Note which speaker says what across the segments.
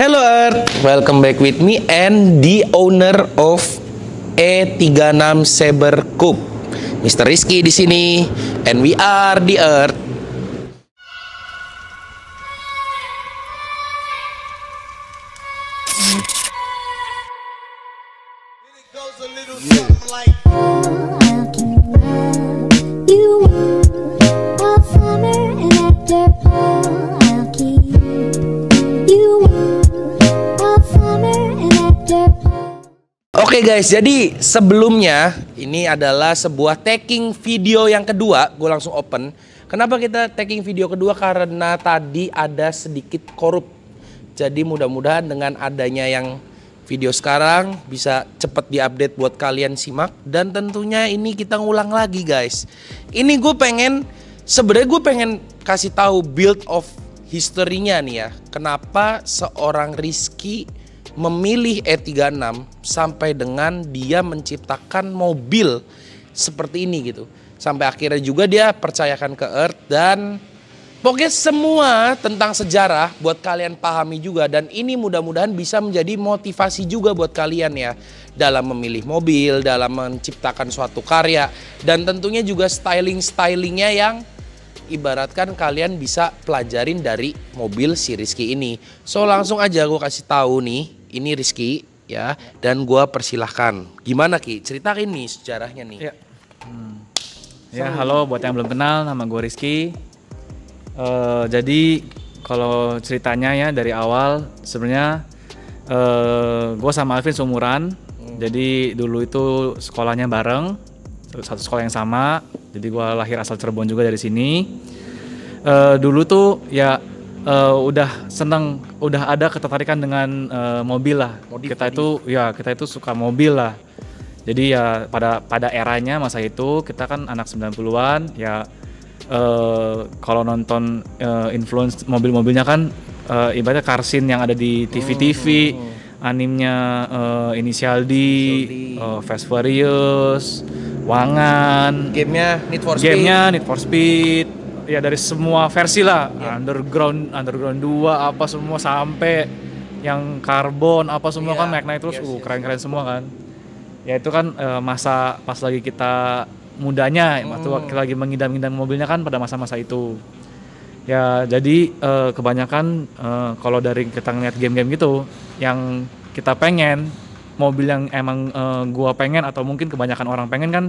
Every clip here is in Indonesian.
Speaker 1: Hello Earth, welcome back with me and the owner of E36 Saber Coupe. Mr. Rizky di sini and we are the Earth. okay guys, jadi sebelumnya ini adalah sebuah taking video yang kedua, gue langsung open. Kenapa kita taking video kedua? Karena tadi ada sedikit korup. Jadi mudah-mudahan dengan adanya yang video sekarang bisa cepet diupdate buat kalian simak. Dan tentunya ini kita ngulang lagi guys. Ini gue pengen, sebenarnya gue pengen kasih tahu build of historinya nih ya. Kenapa seorang Rizky memilih E36 sampai dengan dia menciptakan mobil seperti ini gitu. Sampai akhirnya juga dia percayakan ke Earth dan pokoknya semua tentang sejarah buat kalian pahami juga dan ini mudah-mudahan bisa menjadi motivasi juga buat kalian ya dalam memilih mobil, dalam menciptakan suatu karya dan tentunya juga styling-stylingnya yang ibaratkan kalian bisa pelajarin dari mobil si Rizky ini. So langsung aja gue kasih tahu nih, ini Rizky ya, dan gue persilahkan. Gimana Ki? Ceritain nih sejarahnya
Speaker 2: nih. Ya, hmm. hmm. ya so, halo buat yang belum kenal, nama gue Rizky. Uh, jadi kalau ceritanya ya dari awal sebenarnya uh, eh, gue sama Alvin seumuran. Hmm. Jadi dulu itu sekolahnya bareng satu sekolah yang sama jadi gue lahir asal Cirebon juga dari sini uh, dulu tuh ya uh, udah seneng udah ada ketertarikan dengan uh, mobil lah modif, kita modif. itu ya kita itu suka mobil lah jadi ya pada pada eranya masa itu kita kan anak 90-an ya uh, kalau nonton uh, influence mobil-mobilnya kan uh, ibaratnya karsin yang ada di TV-TV oh. animnya uh, Inisial D, Initial D. Uh, Fast Furious Wangan, gamenya Need for Speed gamenya Need for Speed ya dari semua versi lah yeah. underground underground 2 apa semua sampai yang karbon apa semua yeah. kan iya. naik naik terus yes, uh keren-keren yes. semua kan ya itu kan uh, masa pas lagi kita mudanya ya, hmm. waktu kita lagi mengidam-idam mobilnya kan pada masa-masa itu ya jadi uh, kebanyakan uh, kalau dari kita ngeliat game-game gitu yang kita pengen mobil yang emang uh, gua pengen atau mungkin kebanyakan orang pengen kan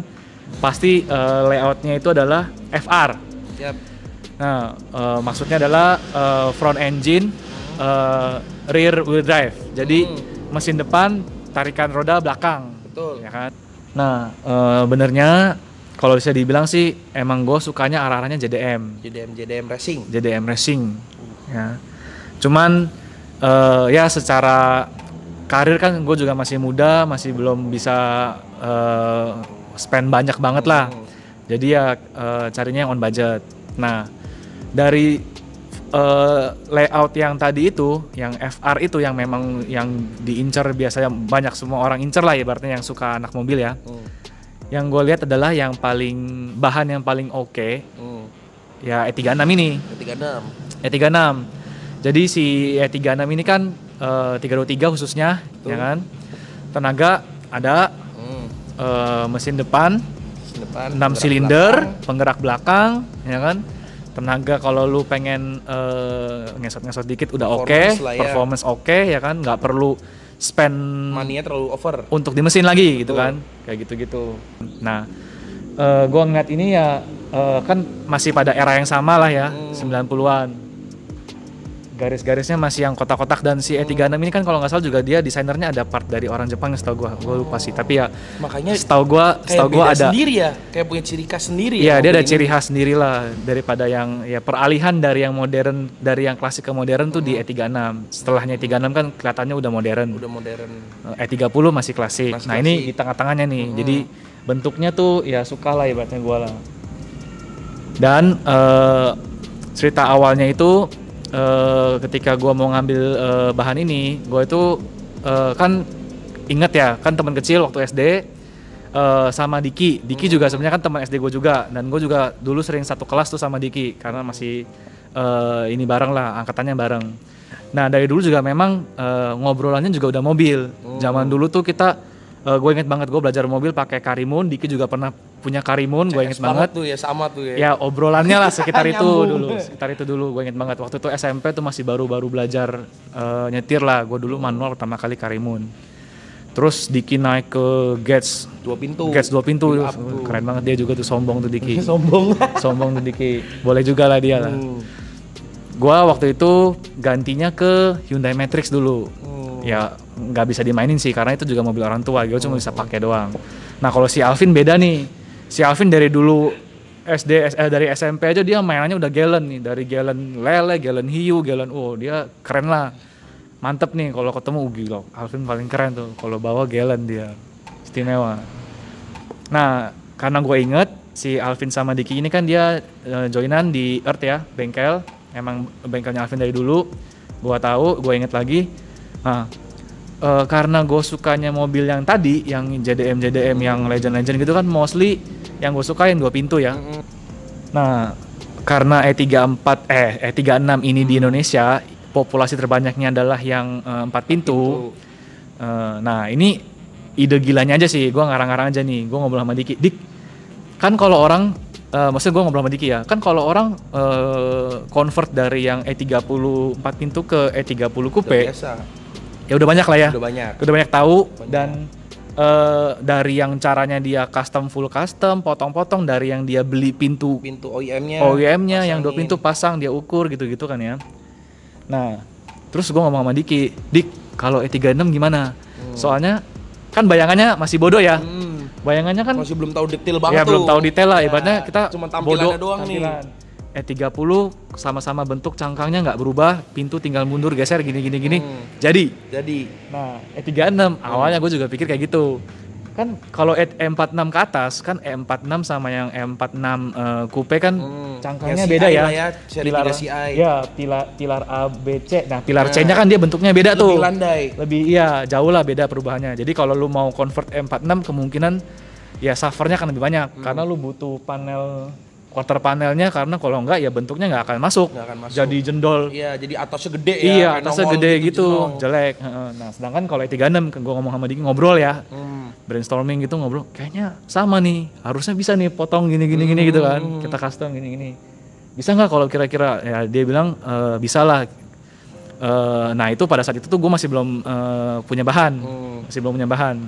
Speaker 2: pasti uh, layoutnya itu adalah FR. Yep. Nah, uh, maksudnya adalah uh, front engine, uh, rear wheel drive. Jadi hmm. mesin depan, tarikan roda belakang. Betul. Ya kan. Nah, uh, benernya kalau bisa dibilang sih emang gue sukanya arah-arahnya JDM. JDM JDM racing. JDM racing. Ya. Cuman uh, ya secara karir kan gue juga masih muda masih belum bisa uh, spend banyak banget lah hmm. jadi ya uh, carinya yang on budget nah dari uh, layout yang tadi itu yang FR itu yang memang yang diincar biasanya banyak semua orang incer lah ya, berarti yang suka anak mobil ya hmm. yang gue lihat adalah yang paling bahan yang paling oke okay, hmm. ya E36 ini
Speaker 1: E36
Speaker 2: E36 e jadi si E36 ini kan Eh, tiga dua tiga khususnya, ya Betul. ya kan? Tenaga ada, hmm. uh, mesin depan, mesin depan, enam silinder, belakang. penggerak belakang, ya kan? Tenaga kalau lu pengen uh, ngesot-ngesot dikit udah oke, okay, ya. performance oke, okay, ya kan? Nggak perlu spend money terlalu over untuk di mesin lagi gitu Betul. gitu kan? Kayak gitu-gitu. Nah, uh, gua ngeliat ini ya uh, kan masih pada era yang sama lah ya, hmm. 90-an garis-garisnya masih yang kotak-kotak dan si E36 ini kan kalau nggak salah juga dia desainernya ada part dari orang Jepang yang setahu gua gua lupa sih tapi ya makanya setahu gua setahu gua ada sendiri
Speaker 1: ya kayak punya ciri khas sendiri ya, ya dia ada ciri
Speaker 2: khas sendiri lah daripada yang ya peralihan dari yang modern dari yang klasik ke modern tuh hmm. di e E36 setelahnya E36 kan kelihatannya udah modern udah modern E30 masih klasik masih nah ini di tengah-tengahnya nih hmm. jadi bentuknya tuh ya suka lah ibaratnya gua lah dan uh, cerita awalnya itu Eh, ketika gue mau ngambil uh, bahan ini gue itu uh, kan inget ya kan teman kecil waktu SD uh, sama Diki Diki hmm. juga sebenarnya kan teman SD gue juga dan gue juga dulu sering satu kelas tuh sama Diki karena masih uh, ini bareng lah angkatannya bareng nah dari dulu juga memang uh, ngobrolannya juga udah mobil hmm. zaman oh. dulu tuh kita uh, eh, gue inget banget gue belajar mobil pakai Karimun Diki juga pernah punya Karimun gue inget banget tuh
Speaker 1: ya sama tuh ya ya obrolannya lah sekitar itu dulu sekitar
Speaker 2: itu dulu gue inget banget waktu itu SMP tuh masih baru-baru belajar uh, nyetir lah gue dulu manual pertama kali Karimun Terus Diki naik ke Gates dua pintu. Gates dua pintu. Keren banget dia juga tuh sombong tuh Diki. sombong. sombong tuh Diki. Boleh juga lah dia lah. Hmm. gue waktu itu gantinya ke Hyundai Matrix dulu. Hmm. Ya nggak bisa dimainin sih karena itu juga mobil orang tua gue cuma oh, bisa oh. pakai doang nah kalau si Alvin beda nih si Alvin dari dulu SD eh, dari SMP aja dia mainannya udah galen nih dari galen lele galen hiu galen oh dia keren lah mantep nih kalau ketemu Ugi loh Alvin paling keren tuh kalau bawa galen dia istimewa nah karena gue inget si Alvin sama Diki ini kan dia uh, joinan di Earth ya bengkel emang bengkelnya Alvin dari dulu gue tahu gue inget lagi nah uh, karena gue sukanya mobil yang tadi yang JDM JDM yang legend legend gitu kan mostly yang gue yang dua pintu ya nah karena E34 eh E36 ini di Indonesia populasi terbanyaknya adalah yang eh, empat pintu, pintu. Uh, nah ini ide gilanya aja sih gue ngarang-ngarang aja nih gue ngobrol sama Diki Dik kan kalau orang uh, maksudnya gue ngobrol sama Diki ya kan kalau orang uh, convert dari yang E30 4 pintu ke E30 coupe ya udah banyak lah ya udah banyak udah banyak tahu banyak. dan uh, dari yang caranya dia custom full custom potong-potong dari yang dia beli pintu pintu OEM-nya OEM-nya yang dua pintu pasang dia ukur gitu-gitu kan ya nah terus gue ngomong sama Diki Dik kalau E36 gimana hmm. soalnya kan bayangannya masih bodoh ya hmm. bayangannya kan masih belum tahu detail ya, banget ya tuh. belum tahu detail lah iya. ibaratnya kita cuma tampilannya bodoh, doang tampilan. nih E30 sama-sama bentuk cangkangnya nggak berubah, pintu tinggal mundur geser gini gini gini. Hmm. Jadi. Jadi. Nah, E36 hmm. awalnya gue juga pikir kayak gitu. Kan kalau E46 e ke atas kan E46 sama yang E46 uh, eh, coupe kan hmm. cangkangnya ya, beda ya. ya. ya pilar CI. Ya, pilar pilar A B C. Nah, pilar nah. C-nya kan dia bentuknya beda lebih tuh. Lebih landai. Lebih iya, jauh lah beda perubahannya. Jadi kalau lu mau convert E46 kemungkinan ya suffernya akan lebih banyak hmm. karena lu butuh panel quarter panelnya karena kalau enggak ya bentuknya nggak akan masuk. Nggak akan masuk. Jadi jendol. Iya, jadi atasnya gede ya. Iya, atasnya gede gitu, gitu jelek. Nah, sedangkan kalau E36 gue ngomong sama Diki ngobrol ya. Hmm. Brainstorming gitu ngobrol, kayaknya sama nih. Harusnya bisa nih potong gini gini hmm. gini gitu kan. Hmm. Kita custom gini gini. Bisa nggak kalau kira-kira ya dia bilang e, bisa lah. E, nah, itu pada saat itu tuh gue masih belum e, punya bahan. Hmm. Masih belum punya bahan.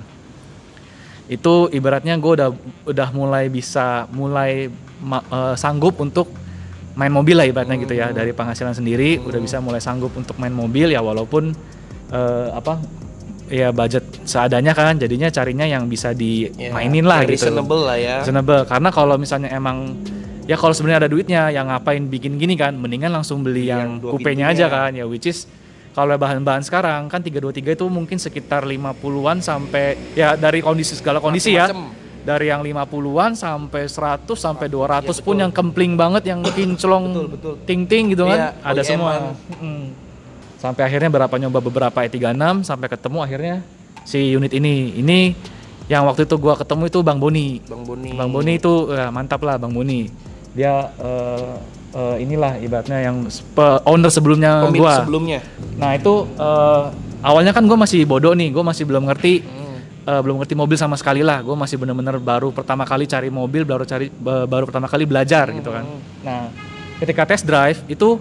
Speaker 2: Itu ibaratnya gue udah udah mulai bisa mulai uh, sanggup untuk main mobil lah ibaratnya gitu ya hmm. dari penghasilan sendiri hmm. udah bisa mulai sanggup untuk main mobil ya walaupun uh, apa ya budget seadanya kan jadinya carinya yang bisa dimainin ya, lah gitu reasonable lah ya reasonable karena kalau misalnya emang ya kalau sebenarnya ada duitnya yang ngapain bikin gini kan mendingan langsung beli iya, yang, yang kupenya aja ya. kan ya which is kalau bahan-bahan sekarang kan 323 itu mungkin sekitar 50-an sampai ya dari kondisi segala kondisi ya -macem. ya dari yang 50-an sampai 100 sampai 200 ya, pun yang kempling banget yang kinclong ting-ting gitu kan ya, ada OEM semua. Kan. Hmm. Sampai akhirnya berapa nyoba beberapa E36 sampai ketemu akhirnya si unit ini. Ini yang waktu itu gua ketemu itu Bang Boni. Bang Boni. Bang Boni itu ya, mantap lah Bang Boni. Dia uh, uh, inilah ibaratnya yang owner sebelumnya Pemilik gua. sebelumnya. Nah, itu uh, awalnya kan gua masih bodoh nih, gua masih belum ngerti. Hmm uh, belum ngerti mobil sama sekali lah gue masih bener-bener baru pertama kali cari mobil baru cari uh, baru pertama kali belajar hmm. gitu kan hmm. nah ketika test drive itu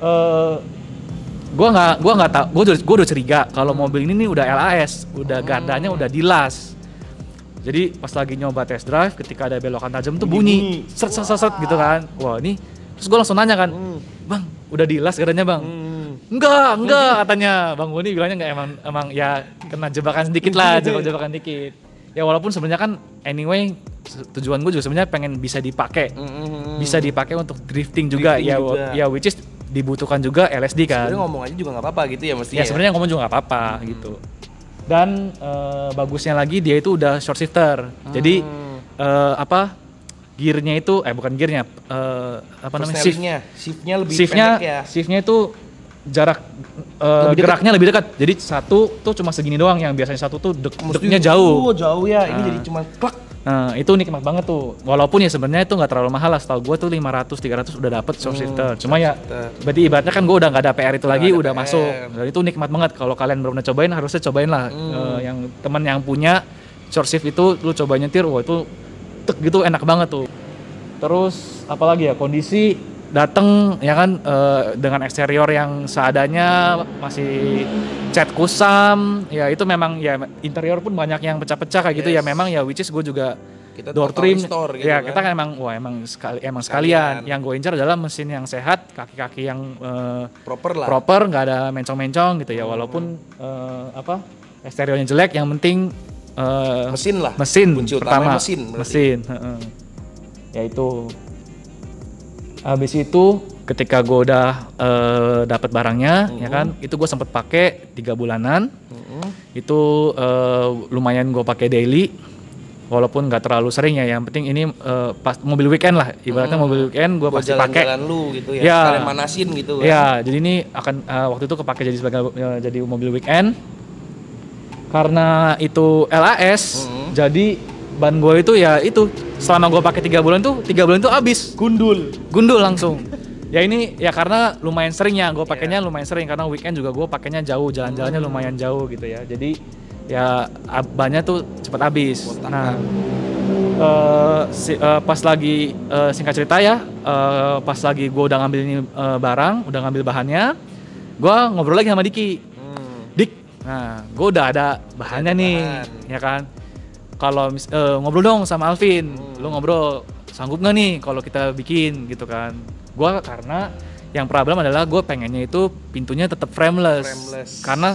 Speaker 2: uh, eh, gue nggak gue nggak tau gue gue udah curiga kalau mobil ini nih udah LAS udah hmm. gardanya udah dilas jadi pas lagi nyoba test drive ketika ada belokan tajam tuh bunyi seret seret gitu kan wah ini terus gue langsung nanya kan hmm. bang udah dilas gardanya bang hmm enggak enggak katanya bang Boni bilangnya enggak emang emang ya kena jebakan sedikit lah jebakan jebakan dikit ya walaupun sebenarnya kan anyway tujuan gue juga sebenarnya pengen bisa dipakai mm-hmm. bisa dipakai untuk drifting juga drifting ya juga. ya which is dibutuhkan juga LSD kan sebenarnya
Speaker 1: ngomong aja juga nggak apa-apa gitu ya mestinya ya, ya. sebenarnya
Speaker 2: ngomong juga nggak apa-apa hmm gitu dan uh, bagusnya lagi dia itu udah short shifter hmm jadi uh, apa gearnya itu eh bukan gearnya uh, apa namanya shift shiftnya lebih shiftnya, pendek ya shiftnya itu jarak uh, lebih geraknya lebih dekat. Jadi satu tuh cuma segini doang yang biasanya satu tuh dek deknya jauh. Oh,
Speaker 1: jauh ya. Nah. Ini jadi cuma
Speaker 2: klak. Nah, itu nikmat banget tuh. Walaupun ya sebenarnya itu nggak terlalu mahal lah. Setahu gue tuh 500 300 udah dapet short shift Hmm, Cuma ya berarti ibaratnya kan gue udah nggak ada PR itu nah, lagi, udah PR. masuk. jadi itu nikmat banget kalau kalian belum pernah cobain harusnya cobain lah. Hmm. Uh, yang teman yang punya short shift itu lu coba nyetir, wah itu tek gitu enak banget tuh. Terus apalagi ya kondisi datang ya kan uh, dengan eksterior yang seadanya masih cat kusam ya itu memang ya interior pun banyak yang pecah-pecah kayak yes. gitu ya memang ya which is gue juga kita door trim gitu ya kan? kita kan emang wah emang sekali emang sekalian, sekalian. yang gue incar adalah mesin yang sehat kaki-kaki yang uh, proper lah proper nggak ada mencong-mencong gitu ya hmm. walaupun uh, apa eksteriornya jelek yang penting uh, mesin lah mesin Kunci pertama mesin mesin uh, ya itu habis itu ketika gue udah uh, eh, dapat barangnya mm-hmm. ya kan itu gue sempet pakai tiga bulanan mm-hmm. itu uh, lumayan gue pakai daily walaupun nggak terlalu sering ya yang penting ini uh, pas mobil weekend lah ibaratnya hmm. mobil weekend gue pasti pakai
Speaker 1: gitu ya, ya. manasin gitu kan. Ya,
Speaker 2: jadi ini akan uh, waktu itu kepake jadi sebagai uh, jadi mobil weekend karena itu LAS mm -hmm. jadi ban gue itu ya itu selama gue pakai tiga bulan tuh tiga bulan tuh habis gundul gundul langsung ya ini ya karena lumayan sering ya gue iya. pakainya yeah. lumayan sering karena weekend juga gue pakainya jauh jalan-jalannya hmm. lumayan jauh gitu ya jadi ya bannya tuh cepet habis nah uh, si, uh, pas lagi uh, singkat cerita ya uh, pas lagi gue udah ngambil ini uh, barang udah ngambil bahannya gue ngobrol lagi sama Diki hmm. Dik nah gue udah ada bahannya ya, nih bahan. ya kan kalau uh, ngobrol dong sama Alvin hmm. lu ngobrol sanggup nggak nih kalau kita bikin gitu kan Gua karena yang problem adalah gue pengennya itu pintunya tetap frameless, frameless. karena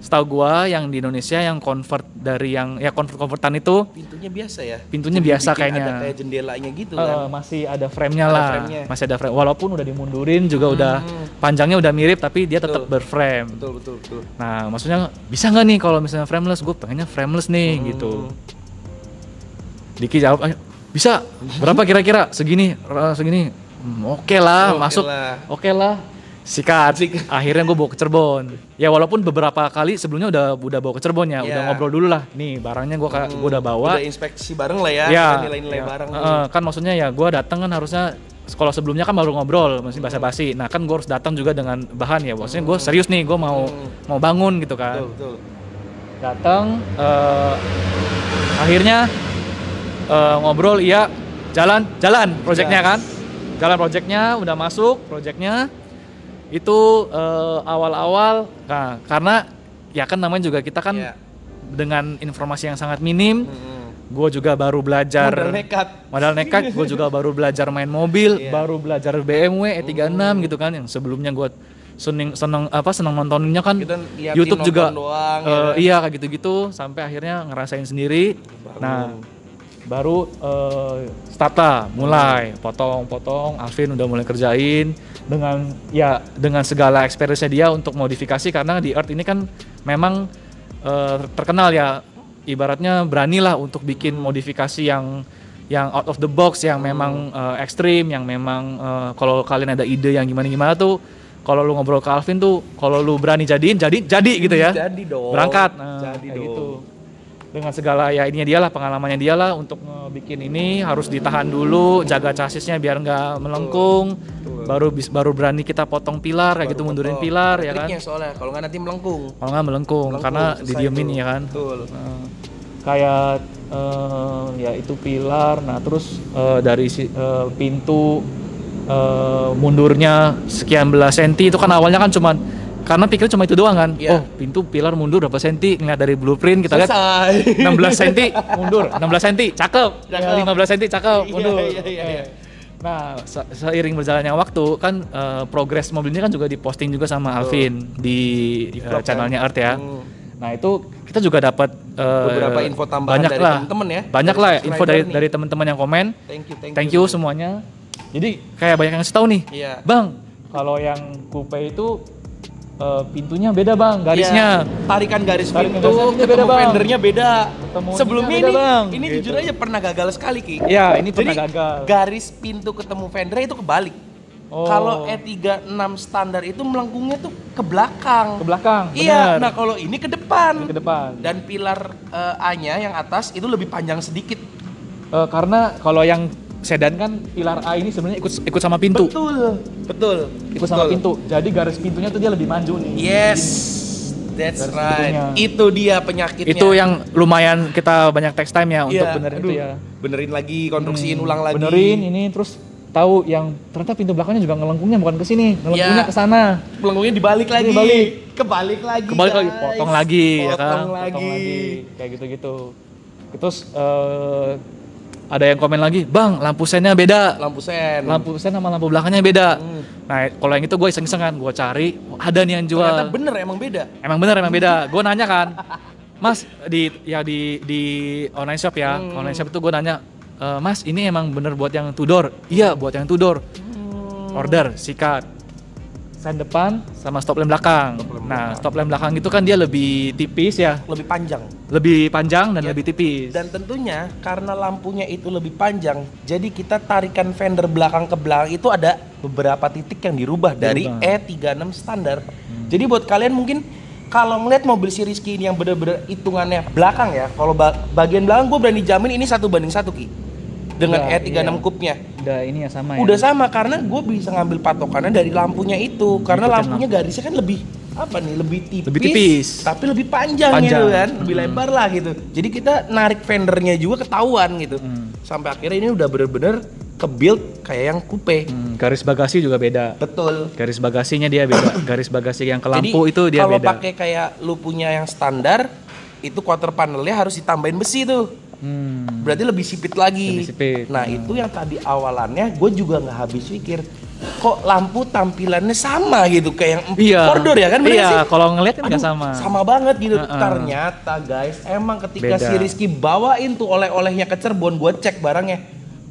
Speaker 2: setahu gue yang di Indonesia yang convert dari yang ya convert convertan itu pintunya biasa ya pintunya Jadi biasa kayaknya ada kayak jendelanya gitu uh, kan masih ada frame-nya ada lah frame masih ada frame walaupun udah dimundurin juga hmm. udah panjangnya udah mirip tapi dia tetap berframe betul betul betul nah maksudnya bisa nggak nih kalau misalnya frameless gue pengennya frameless nih hmm. gitu Diki jawab eh, bisa berapa kira-kira segini segini hmm, oke okay lah oh, masuk oke lah, sikat. Akhirnya gue bawa ke Cirebon. Ya walaupun beberapa kali sebelumnya udah udah bawa ke Cirebon ya, yeah. udah ngobrol dulu lah. Nih barangnya gue hmm, gua udah bawa. Udah
Speaker 1: inspeksi bareng lah ya, yeah. nilai-nilai yeah. barang. Uh,
Speaker 2: kan maksudnya ya gue dateng kan harusnya sekolah sebelumnya kan baru ngobrol masih hmm. basa-basi. Nah kan gue harus datang juga dengan bahan ya. Maksudnya gue hmm. serius nih, gue mau mau bangun gitu kan. Betul, Datang, uh, akhirnya uh, ngobrol iya jalan jalan iya. proyeknya kan jalan proyeknya udah masuk proyeknya itu uh, awal-awal nah, karena ya kan namanya juga kita kan yeah. dengan informasi yang sangat minim mm-hmm. gue juga baru belajar modal nekat modal nekat gue juga baru belajar main mobil yeah. baru belajar BMW E36 mm. gitu kan yang sebelumnya gue seneng seneng apa seneng nontonnya kan YouTube juga doang, uh, ya. iya kayak gitu-gitu sampai akhirnya ngerasain sendiri nah baru uh, eh, starta mulai potong-potong Alvin udah mulai kerjain dengan ya dengan segala experience dia untuk modifikasi karena di Earth ini kan memang uh, terkenal ya ibaratnya beranilah untuk bikin modifikasi yang yang out of the box yang memang uh, ekstrim yang memang uh, kalau kalian ada ide yang gimana gimana tuh kalau lu ngobrol ke Alvin tuh kalau lu berani jadiin jadi jadi gitu ya jadi dong berangkat nah, jadi gitu. dong. gitu dengan segala ya ininya dialah pengalamannya dialah untuk bikin ini harus ditahan dulu jaga chassisnya biar nggak melengkung baru baru berani kita potong pilar kayak gitu mundurin potong. pilar ya kan
Speaker 1: soalnya kalau nggak nanti melengkung
Speaker 2: kalau nggak melengkung, melengkung karena didiemin ya kan Betul. Nah, kayak uh, ya itu pilar nah terus uh, dari uh, pintu uh, mundurnya sekian belas senti itu kan awalnya kan cuman karena pikirnya cuma itu doang kan yeah. oh pintu pilar mundur berapa senti ngeliat dari blueprint kita Selesai. lihat 16 senti mundur 16 senti cakep, yeah. 15 senti cakep iya, mundur yeah, yeah, yeah, yeah. Nah, seiring berjalannya waktu kan uh, progres mobilnya kan juga diposting juga sama oh. Alvin di, di uh, channelnya Art ya. Hmm. Nah, itu kita juga dapat uh, beberapa info tambahan banyak dari teman-teman ya. Banyak lah info dari nih. dari teman-teman yang komen. Thank you, thank, thank you, you semuanya. Jadi kayak banyak yang tahu nih. Yeah. Bang, kalau yang coupe itu Eh, pintunya beda bang garisnya ya, tarikan garis tarikan pintu garisnya ketemu beda bang. fendernya beda ketemu sebelumnya beda, ini bang. ini gitu. jujur aja
Speaker 1: pernah gagal sekali ki ya ini Jadi, pernah gagal garis pintu ketemu fender itu kebalik Oh. Kalau E36 standar itu melengkungnya tuh ke belakang.
Speaker 2: Ke belakang. Iya, Bener. Nah
Speaker 1: kalau ini ke depan. Ini ke depan. Dan pilar uh, A-nya yang atas itu lebih panjang sedikit.
Speaker 2: Uh, karena kalau yang sedan kan pilar A ini sebenarnya ikut ikut sama pintu. Betul.
Speaker 1: Betul. Ikut betul. sama pintu.
Speaker 2: Jadi garis pintunya tuh dia lebih maju nih. Yes.
Speaker 1: That's garis right. Pintunya. Itu
Speaker 2: dia penyakitnya. Itu yang lumayan kita banyak text time ya yeah. untuk iya, benerin Aduh. itu ya. Benerin lagi, hmm. konstruksiin hmm. ulang lagi. Benerin ini terus tahu yang ternyata pintu belakangnya juga ngelengkungnya bukan ke sini, ngelengkungnya yeah. ke sana. Ngelengkungnya dibalik lagi. Dibalik. Kebalik lagi. Kebalik guys. lagi, potong lagi potong ya kan. Lagi. Potong lagi. Kayak gitu-gitu. Terus uh, ada yang komen lagi, bang lampu sennya beda. Lampu sen. Lampu sen sama lampu belakangnya beda. Hmm. Nah kalau yang itu gue iseng-iseng kan, gue cari ada nih yang jual. Ternyata
Speaker 1: bener emang beda.
Speaker 2: Emang bener emang beda. Gue nanya kan, mas di ya di di online shop ya, hmm. online shop itu gue nanya, e, mas ini emang bener buat yang tudor? Iya buat yang tudor. Hmm. Order sikat sen depan sama stop lamp belakang. Stop lem nah, belakang. stop lamp belakang itu kan dia lebih tipis ya, lebih panjang. Lebih panjang dan ya. lebih tipis.
Speaker 1: Dan tentunya karena lampunya itu lebih panjang, jadi kita tarikan fender belakang ke belakang itu ada beberapa titik yang dirubah dari E36 standar. Hmm. Jadi buat kalian mungkin kalau ngeliat mobil si Rizky ini yang bener-bener hitungannya belakang ya, kalau bagian belakang gue berani jamin ini satu banding
Speaker 2: satu ki dengan udah, E36 iya. Coupe-nya. Udah ini ya sama ya. Udah
Speaker 1: sama karena gue bisa ngambil patokannya dari lampunya itu karena Ikutin lampunya lampu. garisnya kan lebih apa nih lebih tipis, lebih tipis. tapi lebih panjang, gitu panjang gitu kan, lebih hmm. lebar lah gitu. Jadi kita narik fendernya juga ketahuan
Speaker 2: gitu. Hmm. Sampai akhirnya ini udah bener-bener ke build kayak yang coupe. Hmm, garis bagasi juga beda. Betul. Garis bagasinya dia beda. garis bagasi yang ke lampu Jadi, itu dia kalau beda. Kalau
Speaker 1: pakai kayak lu punya yang standar itu quarter panelnya harus ditambahin besi tuh Hmm. Berarti lebih sipit lagi. Lebih sipit. Nah hmm. itu yang tadi awalannya gue juga nggak habis pikir kok lampu tampilannya sama gitu kayak yang iya. koridor ya kan Bener iya
Speaker 2: kalau ngeliat kan nggak sama sama
Speaker 1: banget gitu uh -uh. ternyata guys emang ketika Beda. si Rizky bawain tuh oleh-olehnya ke Cirebon gue cek barangnya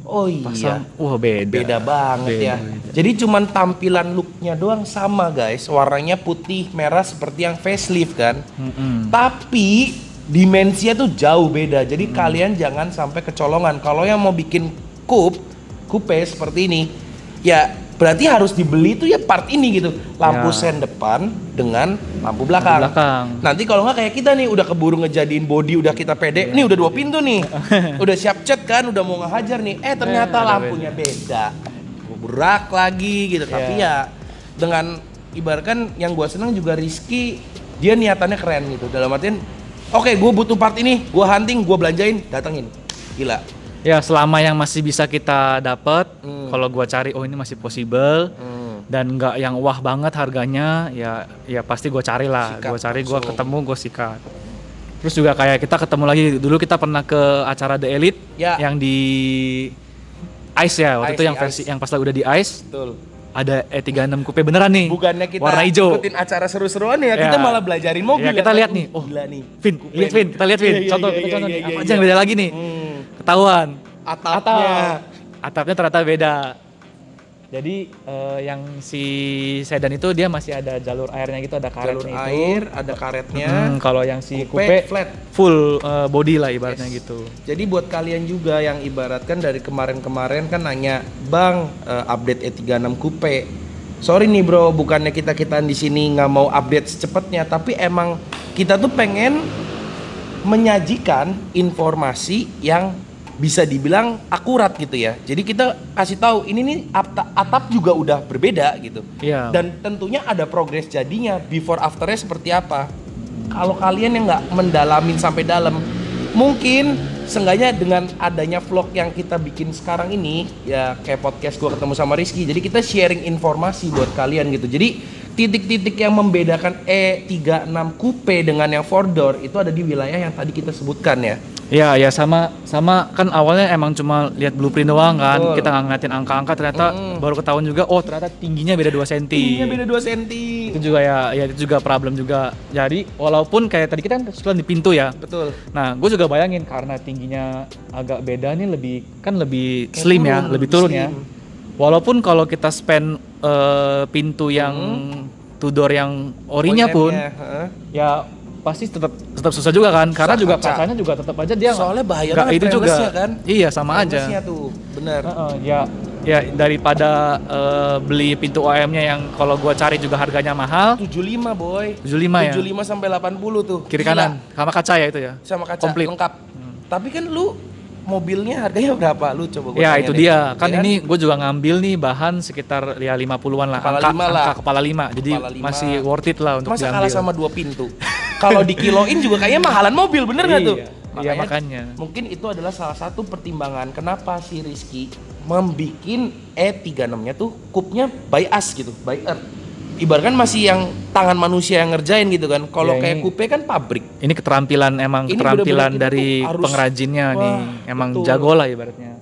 Speaker 1: Oh iya. Pasang, wah beda. Beda banget beda, ya. Jadi cuman tampilan looknya doang sama guys. Warnanya putih merah seperti yang facelift kan. Mm -hmm. Tapi dimensinya tuh jauh beda. Jadi hmm. kalian jangan sampai kecolongan. Kalau yang mau bikin coupe, coupe seperti ini, ya berarti harus dibeli tuh ya part ini gitu. Lampu ya. sen depan dengan lampu belakang. belakang. Nanti kalau nggak kayak kita nih udah keburu ngejadiin body udah kita pede. Ya. Nih udah dua pintu nih. udah siap cat kan, udah mau ngehajar nih. Eh ternyata eh, lampunya beda. beda. Berak lagi gitu. Ya. Tapi ya dengan ibaratkan yang gue seneng juga Rizky dia niatannya keren gitu. Dalam artian oke gue butuh part ini gue hunting gue belanjain datengin. gila
Speaker 2: ya selama yang masih bisa kita dapat hmm. kalau gue cari oh ini masih possible hmm. dan nggak yang wah banget harganya ya ya pasti gue cari lah gue cari gue ketemu gue sikat terus juga kayak kita ketemu lagi dulu kita pernah ke acara The Elite ya. yang di Ice ya waktu ice, itu yang versi ice. yang pas udah di Ice Betul ada E36 coupe beneran nih. Bukannya kita warna hijau.
Speaker 1: ikutin acara seru-seruan ya, ya, kita malah belajarin mobil. Ya, kita kan? lihat nih. Oh, gila nih.
Speaker 2: Vin, lihat Vin, kita lihat Vin. Ya, contoh, ya, kita contoh iya, nih. Iya, Apa aja yang beda lagi nih? Hmm. Ketahuan. Atapnya. Atapnya ternyata beda. Jadi uh, yang si sedan itu dia masih ada jalur airnya gitu, ada karetnya jalur itu. air, ada karetnya. Hmm, kalau yang si coupe, coupe flat, full uh, body lah ibaratnya yes. gitu. Jadi buat kalian juga
Speaker 1: yang ibaratkan dari kemarin-kemarin kan nanya, "Bang, uh, update E36 coupe." Sorry nih bro, bukannya kita-kita di sini nggak mau update secepatnya, tapi emang kita tuh pengen menyajikan informasi yang bisa dibilang akurat gitu ya. Jadi kita kasih tahu ini nih atap, juga udah berbeda gitu. Yeah. Dan tentunya ada progres jadinya before afternya seperti apa. Kalau kalian yang nggak mendalamin sampai dalam, mungkin seenggaknya dengan adanya vlog yang kita bikin sekarang ini ya kayak podcast gue ketemu sama Rizky. Jadi kita sharing informasi buat kalian gitu. Jadi titik-titik yang membedakan E36 coupe dengan yang four door itu ada di wilayah yang tadi kita sebutkan ya.
Speaker 2: Iya, ya sama sama kan awalnya emang cuma lihat blueprint doang kan. Betul. Kita nggak ngeliatin angka-angka ternyata mm. baru ketahuan juga oh ternyata tingginya beda 2 cm. Tingginya beda 2 cm. Itu juga ya ya itu juga problem juga. Jadi walaupun kayak tadi kita kan kesulitan di pintu ya. Betul. Nah, gue juga bayangin karena tingginya agak beda nih lebih kan lebih kayak slim ya, turun, ya, lebih turun slim. ya. Walaupun kalau kita spend uh, pintu yang mm. Tudor yang orinya pun, ya pasti tetap tetap susah juga kan karena susah juga kaca. kacanya juga tetap aja dia soalnya bahaya gak itu juga kan iya sama aja tuh benar uh, uh, ya ya daripada uh, beli pintu OM-nya yang kalau gua cari juga harganya mahal 75 boy 75 ya 75
Speaker 1: sampai 80 tuh kiri Gila. kanan
Speaker 2: sama kaca ya itu ya sama kaca Komplit. lengkap
Speaker 1: hmm. tapi kan lu mobilnya harganya berapa lu coba gua ya itu deh. dia iya kan ya, ini
Speaker 2: gue juga ngambil nih bahan sekitar ya 50-an lah kepala angka, lima lah angka kepala 5 jadi kepala lima. masih worth it lah untuk Masa diambil. kalah sama dua pintu kalau dikiloin juga kayaknya mahalan mobil bener nggak tuh iya, iya, makanya, iya, makanya
Speaker 1: mungkin itu adalah salah satu pertimbangan kenapa si Rizky membikin E36 nya tuh kupnya by us gitu by earth ibaratkan masih yang tangan manusia yang ngerjain gitu kan. Kalau ya, kayak kupe
Speaker 2: kan pabrik. Ini keterampilan emang ini keterampilan bener -bener dari pengrajinnya wah, nih. Emang betul. jago lah ibaratnya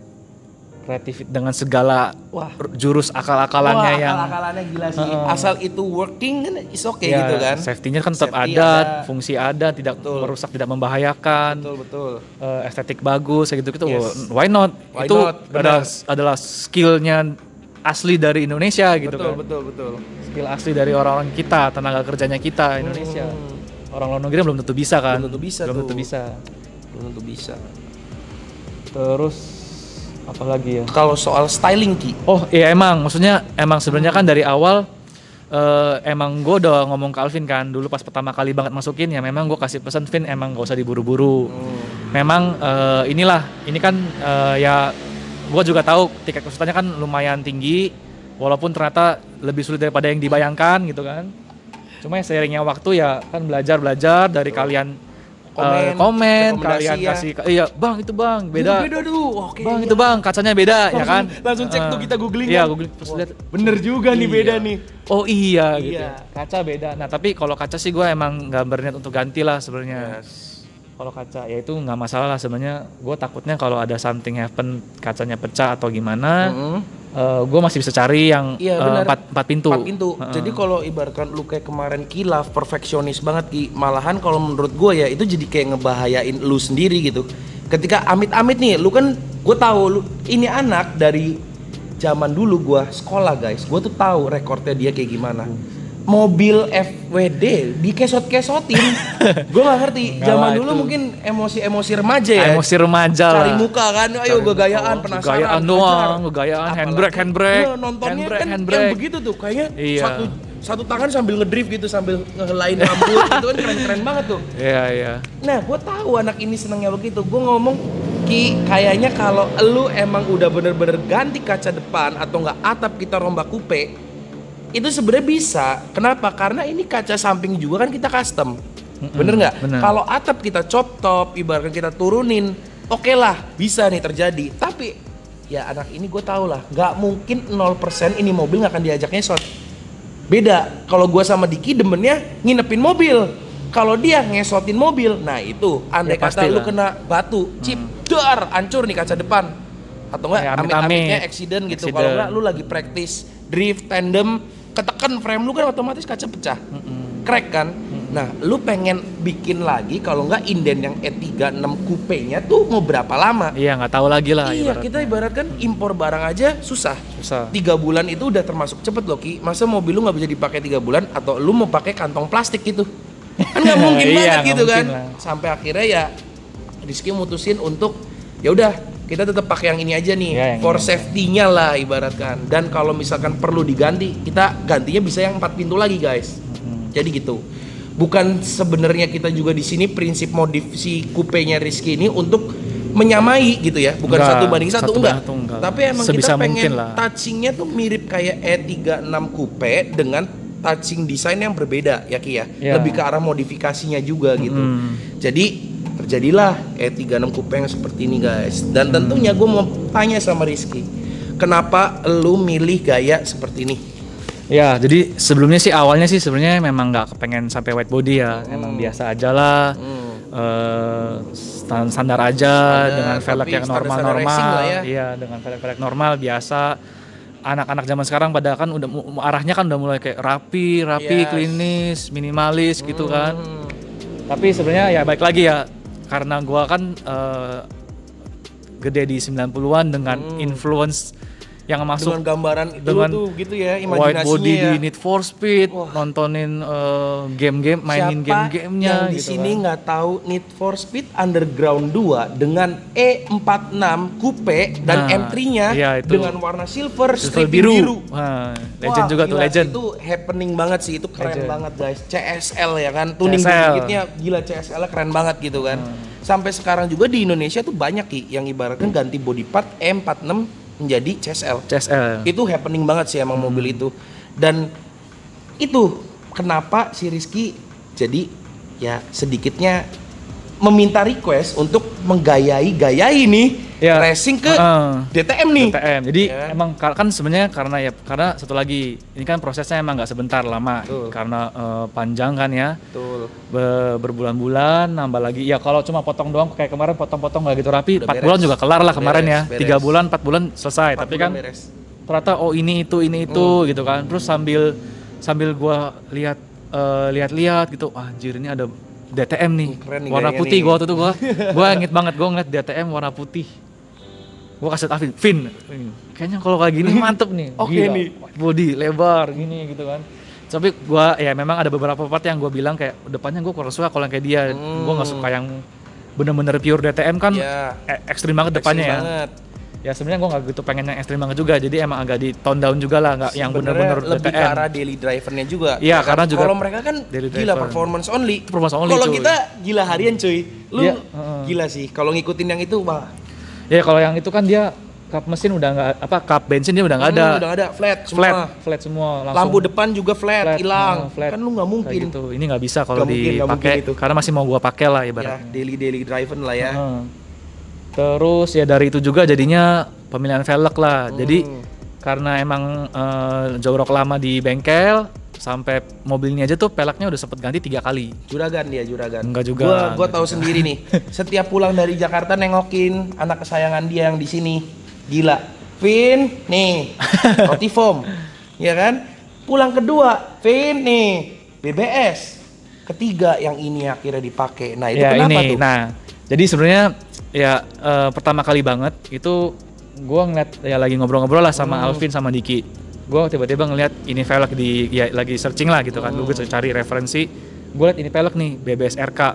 Speaker 2: kreatif dengan segala wah jurus akal-akalannya wah, yang
Speaker 1: akal-akalannya gila sih uh, asal itu working kan is okay ya, gitu kan
Speaker 2: safety-nya kan tetap safety ada, ada fungsi ada tidak betul. merusak tidak membahayakan betul betul uh, estetik bagus segitu gitu gitu yes. why not why itu not? Adalah, adalah adalah skillnya asli dari Indonesia gitu betul, gitu kan
Speaker 1: betul betul betul
Speaker 2: skill asli dari orang-orang kita tenaga kerjanya kita hmm. Indonesia hmm. orang luar negeri belum tentu bisa kan belum tentu bisa belum tentu bisa belum tentu bisa terus apalagi ya kalau soal styling ki oh iya emang maksudnya emang sebenarnya kan dari awal uh, emang gue udah ngomong ke Alvin kan dulu pas pertama kali banget masukin ya memang gue kasih pesan Vin emang gak usah diburu-buru hmm. memang uh, inilah ini kan uh, ya gue juga tahu tiket pesertanya kan lumayan tinggi walaupun ternyata lebih sulit daripada yang dibayangkan gitu kan cuma ya seiringnya waktu ya kan belajar belajar dari oh. kalian
Speaker 1: Eh, komen, uh, komen kalian ya. kasih iya
Speaker 2: bang itu bang beda itu beda dulu oke bang iya. itu bang kacanya beda ya langsung, ya kan langsung cek uh, tuh kita googling iya kan? googling terus oh, lihat bener juga iya. nih beda iya. nih oh iya, iya gitu kaca beda nah tapi kalau kaca sih gue emang nggak berniat untuk ganti lah sebenarnya yes. kalau kaca ya itu nggak masalah lah sebenarnya gue takutnya kalau ada something happen kacanya pecah atau gimana mm -hmm uh, eh, gue masih bisa cari yang ya, uh, empat empat pintu. Empat pintu.
Speaker 1: Uh huh Jadi kalau ibaratkan lu kayak kemarin kilaf perfeksionis banget ki, malahan kalau menurut gue ya itu jadi kayak ngebahayain lu sendiri gitu. Ketika amit-amit nih, lu kan gue tahu lu ini anak dari zaman dulu gue sekolah guys, gue tuh tahu rekornya dia kayak gimana. Hmm mobil FWD dikesot-kesotin. gue gak ngerti. Zaman dulu itu. mungkin emosi-emosi remaja ya. Emosi
Speaker 2: remaja Cari muka kan. Ayo gegayaan, penasaran. Gayaan doang, gayaan handbrake, handbrake. Ya,
Speaker 1: nontonnya handbrake, kan handbrake. yang begitu tuh. Kayaknya iya. satu satu tangan sambil ngedrift gitu sambil ngelain rambut gitu kan keren-keren banget tuh.
Speaker 2: Iya, yeah, iya. Yeah.
Speaker 1: Nah, gue tahu anak ini senengnya begitu. Gue ngomong Ki, kayaknya kalau lu emang udah bener-bener ganti kaca depan atau nggak atap kita rombak kupe, itu sebenarnya bisa. Kenapa? Karena ini kaca samping juga kan kita custom. Mm-hmm. Bener nggak? Kalau atap kita chop top, ibaratkan kita turunin, oke okay lah, bisa nih terjadi. Tapi ya anak ini gue tau lah, nggak mungkin 0% ini mobil nggak akan diajak shot. Beda kalau gue sama Diki demennya nginepin mobil. Kalau dia ngesotin mobil, nah itu andai ya, kata lu kena batu, chip, hmm. dar, ancur nih kaca depan. Atau enggak, ya, amit-amitnya accident gitu. Kalau enggak lu lagi praktis drift tandem ketekan frame lu kan otomatis kaca pecah mm-hmm. kan mm-hmm. nah lu pengen bikin lagi kalau nggak inden yang E36 coupe-nya tuh mau berapa lama
Speaker 2: iya nggak tahu lagi lah iya ibarat. kita
Speaker 1: ibaratkan impor barang aja susah susah tiga bulan itu udah termasuk cepet loh ki masa mobil lu nggak bisa dipakai tiga bulan atau lu mau pakai kantong plastik gitu
Speaker 2: kan nggak mungkin iya, banget iya, gitu kan lah.
Speaker 1: sampai akhirnya ya Rizky mutusin untuk ya udah kita tetap pakai yang ini aja nih ya, for safety-nya lah ibaratkan dan kalau misalkan perlu diganti kita gantinya bisa yang empat pintu lagi guys hmm. jadi gitu bukan sebenarnya kita juga di sini prinsip modifikasi si kupenya Rizky ini untuk menyamai gitu ya bukan enggak, satu banding satu, satu enggak. Banding enggak tapi emang Sebisa kita pengen touchingnya tuh mirip kayak E36 coupe dengan touching desain yang berbeda ya Ki ya yeah. lebih ke arah modifikasinya juga gitu hmm. jadi terjadilah E36 eh, Kupeng seperti ini guys dan tentunya gue mau tanya sama Rizky kenapa lu milih gaya seperti ini
Speaker 2: Ya, jadi sebelumnya sih awalnya sih sebenarnya memang nggak kepengen sampai white body ya, hmm. emang biasa aja lah, hmm. uh, standar, aja dengan velg yang normal-normal, ya. iya dengan velg-velg normal biasa. Anak-anak zaman sekarang pada kan udah arahnya kan udah mulai kayak rapi, rapi, yes. klinis, minimalis gitu kan. Hmm. Tapi sebenarnya ya baik lagi ya karena gue kan uh, gede di 90-an dengan hmm. influence yang masuk dengan gambaran dengan tuh
Speaker 1: gitu ya white ya. body ya. di Need
Speaker 2: for Speed Wah. nontonin uh, game-game mainin Siapa game-gamenya yang di gitu sini kan. nggak
Speaker 1: kan. tahu Need for Speed Underground 2 dengan E46 coupe dan nah, M3-nya iya, itu. dengan warna silver strip biru, biru.
Speaker 2: Nah, legend Wah, juga gila, tuh legend itu
Speaker 1: happening banget sih itu keren legend. banget guys CSL ya kan tuning sedikitnya gila CSL keren banget gitu kan hmm. sampai sekarang juga di Indonesia tuh banyak sih yang ibaratkan ganti body part M46 menjadi CSL. CSL. Itu happening banget sih emang hmm. mobil itu. Dan itu kenapa si Rizky jadi ya sedikitnya meminta request untuk menggayai gaya ini
Speaker 2: ya. racing ke uh, DTM nih. DTM. Jadi ya. emang kan sebenarnya karena ya karena satu lagi ini kan prosesnya emang nggak sebentar lama Betul. karena uh, panjang kan ya. Betul. Be berbulan-bulan nambah lagi. Ya kalau cuma potong doang kayak kemarin potong-potong nggak gitu rapi, Empat bulan juga kelar lah kemarin ya. beres, ya. Tiga bulan, empat bulan selesai. 4 Tapi bulan kan beres. ternyata oh ini itu ini itu hmm. gitu kan. Terus sambil sambil gua lihat eh, lihat-lihat gitu, ah, anjir ini ada DTM nih, Keren nih warna putih gue waktu itu gue gue inget banget gue ngeliat DTM warna putih gue kasih Afin, Fin, kayaknya kalau kayak gini mantep nih, oke okay, nih, body lebar gini gitu kan, tapi gue ya memang ada beberapa part yang gue bilang kayak depannya gue kurang suka kalau yang kayak dia, hmm. gue nggak suka yang bener-bener pure DTM kan yeah. Iya. ekstrim banget ekstrim depannya banget. ya, ya sebenarnya gue nggak gitu pengen yang ekstrim banget juga jadi emang agak di tone down juga lah nggak yang bener-bener lebih DTM. ke arah
Speaker 1: daily drivernya juga iya kan? karena juga kalau mereka kan daily gila performance only performance only kalau kita gila harian cuy lu ya, gila sih kalau ngikutin yang itu mah
Speaker 2: ya kalau yang itu kan dia kap mesin udah nggak apa kap bensin dia udah nggak ada hmm, udah ada flat semua. flat flat semua langsung lampu depan juga flat hilang uh, kan lu nggak mungkin gitu. ini nggak bisa kalau dipakai karena masih mau gua pakai lah ibaratnya ya, daily daily driver lah ya hmm. Terus ya dari itu juga jadinya pemilihan velg lah. Hmm. Jadi karena emang eh, uh, jorok lama di bengkel sampai mobilnya aja tuh pelaknya udah sempet ganti tiga kali. Juragan dia juragan. Enggak juga. Gua, gua tahu sendiri nih.
Speaker 1: Setiap pulang dari Jakarta nengokin anak kesayangan dia yang di sini. Gila. Vin, nih. Roti foam. ya kan? Pulang kedua, Vin nih. BBS. Ketiga yang ini akhirnya
Speaker 2: dipakai. Nah, itu ya, kenapa ini. tuh? Nah, jadi sebenarnya ya uh, pertama kali banget itu gue ngeliat ya lagi ngobrol-ngobrol lah sama hmm. Alvin sama Diki gue tiba-tiba ngeliat ini velg di ya lagi searching lah gitu kan hmm. gue oh. cari referensi gue liat ini velg nih BBS RK uh,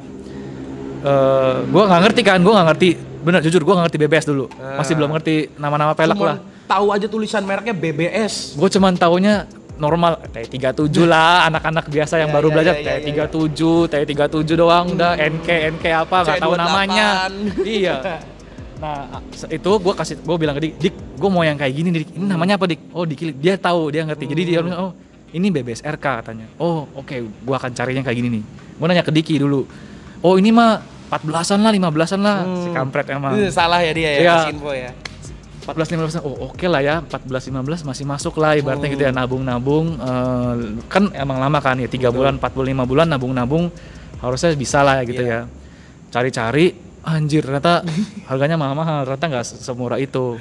Speaker 2: eh, gue nggak ngerti kan gue nggak ngerti bener jujur gue nggak ngerti BBS dulu masih eh. belum ngerti nama-nama velg lah tahu aja tulisan mereknya BBS gue cuman taunya normal tiga 37 lah anak-anak biasa yang ya, baru yeah, belajar yeah, ya, ya. tujuh 37 tiga 37 doang udah NK NK apa nggak tahu namanya iya nah itu gue kasih gue bilang ke dik dik gue mau yang kayak gini dik ini hmm. namanya apa dik oh dik dia tahu dia ngerti hmm. jadi dia hmm. oh ini rk katanya oh oke okay, gue akan carinya kayak gini nih gue nanya ke Diki dulu oh ini mah 14-an lah 15-an lah hmm. si kampret emang salah ya dia ya, ya. info ya 14 15 oh oke okay lah ya 14 15 masih masuk lah ibaratnya hmm. gitu ya oh. nabung-nabung uh, kan emang lama kan ya 3 Betul. bulan 4 bulan 5 bulan nabung-nabung harusnya bisa lah ya gitu yeah. ya cari-cari anjir ternyata harganya mahal-mahal ternyata nggak semurah itu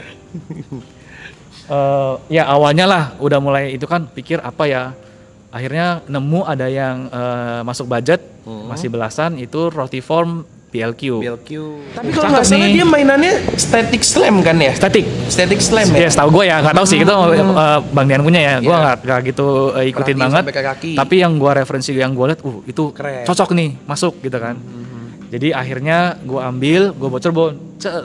Speaker 2: uh, ya awalnya lah udah mulai itu kan pikir apa ya akhirnya nemu ada yang uh, masuk budget hmm. masih belasan itu roti form PLQ. PLQ. Tapi kalau nggak salah dia
Speaker 1: mainannya static slam kan
Speaker 2: ya? Static. Static slam ya. Ya, tahu gue ya, nggak tahu sih itu uh, hmm. eh, Bang Dian punya ya. Gue yeah. nggak gitu uh, ikutin Perhatiin banget. kaki. Tapi yang gue referensi yang gue lihat, uh itu Keren. cocok nih, masuk gitu kan. Hmm. Jadi akhirnya gue ambil, gue bocor bon,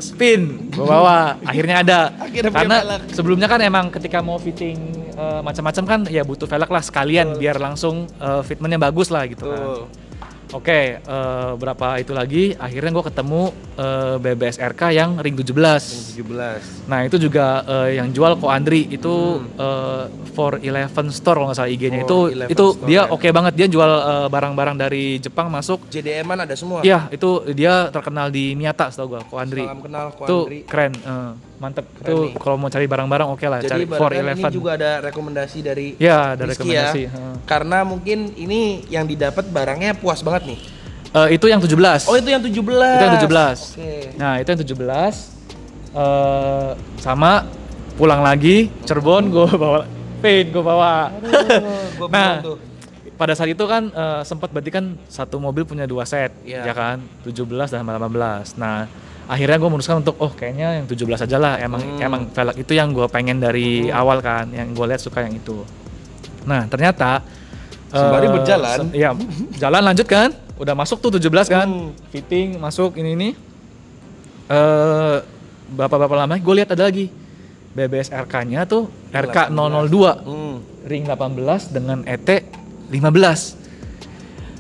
Speaker 2: spin, gue bawa. akhirnya ada. akhirnya Karena sebelumnya kan emang ketika mau fitting uh, macam-macam kan ya butuh velg lah sekalian biar langsung uh, fitmentnya bagus lah gitu kan Oke, okay, uh, eh, berapa itu lagi? Akhirnya gue ketemu uh, eh, BBSRK yang ring 17. Ring 17. Nah itu juga uh, yang jual Ko Andri itu hmm. uh, Eleven Store kalau nggak salah IG-nya itu itu store, dia ya. oke okay banget dia jual barang-barang uh, dari Jepang masuk. JDM-an ada semua. Iya itu dia terkenal di Niata setahu gue Ko Andri. Salam kenal Ko Andri. Itu keren. Uh mantep Keren itu kalau mau cari barang-barang oke okay lah jadi cari for eleven ini juga
Speaker 1: ada rekomendasi dari iya, ya ada rekomendasi ya. Hmm. karena mungkin ini yang didapat barangnya puas banget banget
Speaker 2: nih? Uh, itu yang 17. Oh, itu yang 17. Itu yang 17. belas Okay. Nah, itu yang 17. Uh, eh, sama pulang lagi Cirebon gue bawa paint gue bawa. Aduh, gua nah, pada saat itu kan uh, eh, sempat berarti kan satu mobil punya dua set, yeah. ya kan? 17 dan 18. Nah, akhirnya gue memutuskan untuk oh kayaknya yang 17 aja lah emang hmm. emang velg itu yang gue pengen dari hmm. awal kan yang gue lihat suka yang itu nah ternyata
Speaker 1: Sembari uh, berjalan.
Speaker 2: Se ya, jalan lanjut kan? Udah masuk tuh 17 kan? Hmm. Fitting masuk ini ini. Eh uh, bapak-bapak lama gue lihat ada lagi. BBS RK-nya tuh RK 002. Hmm. Ring 18 dengan ET 15.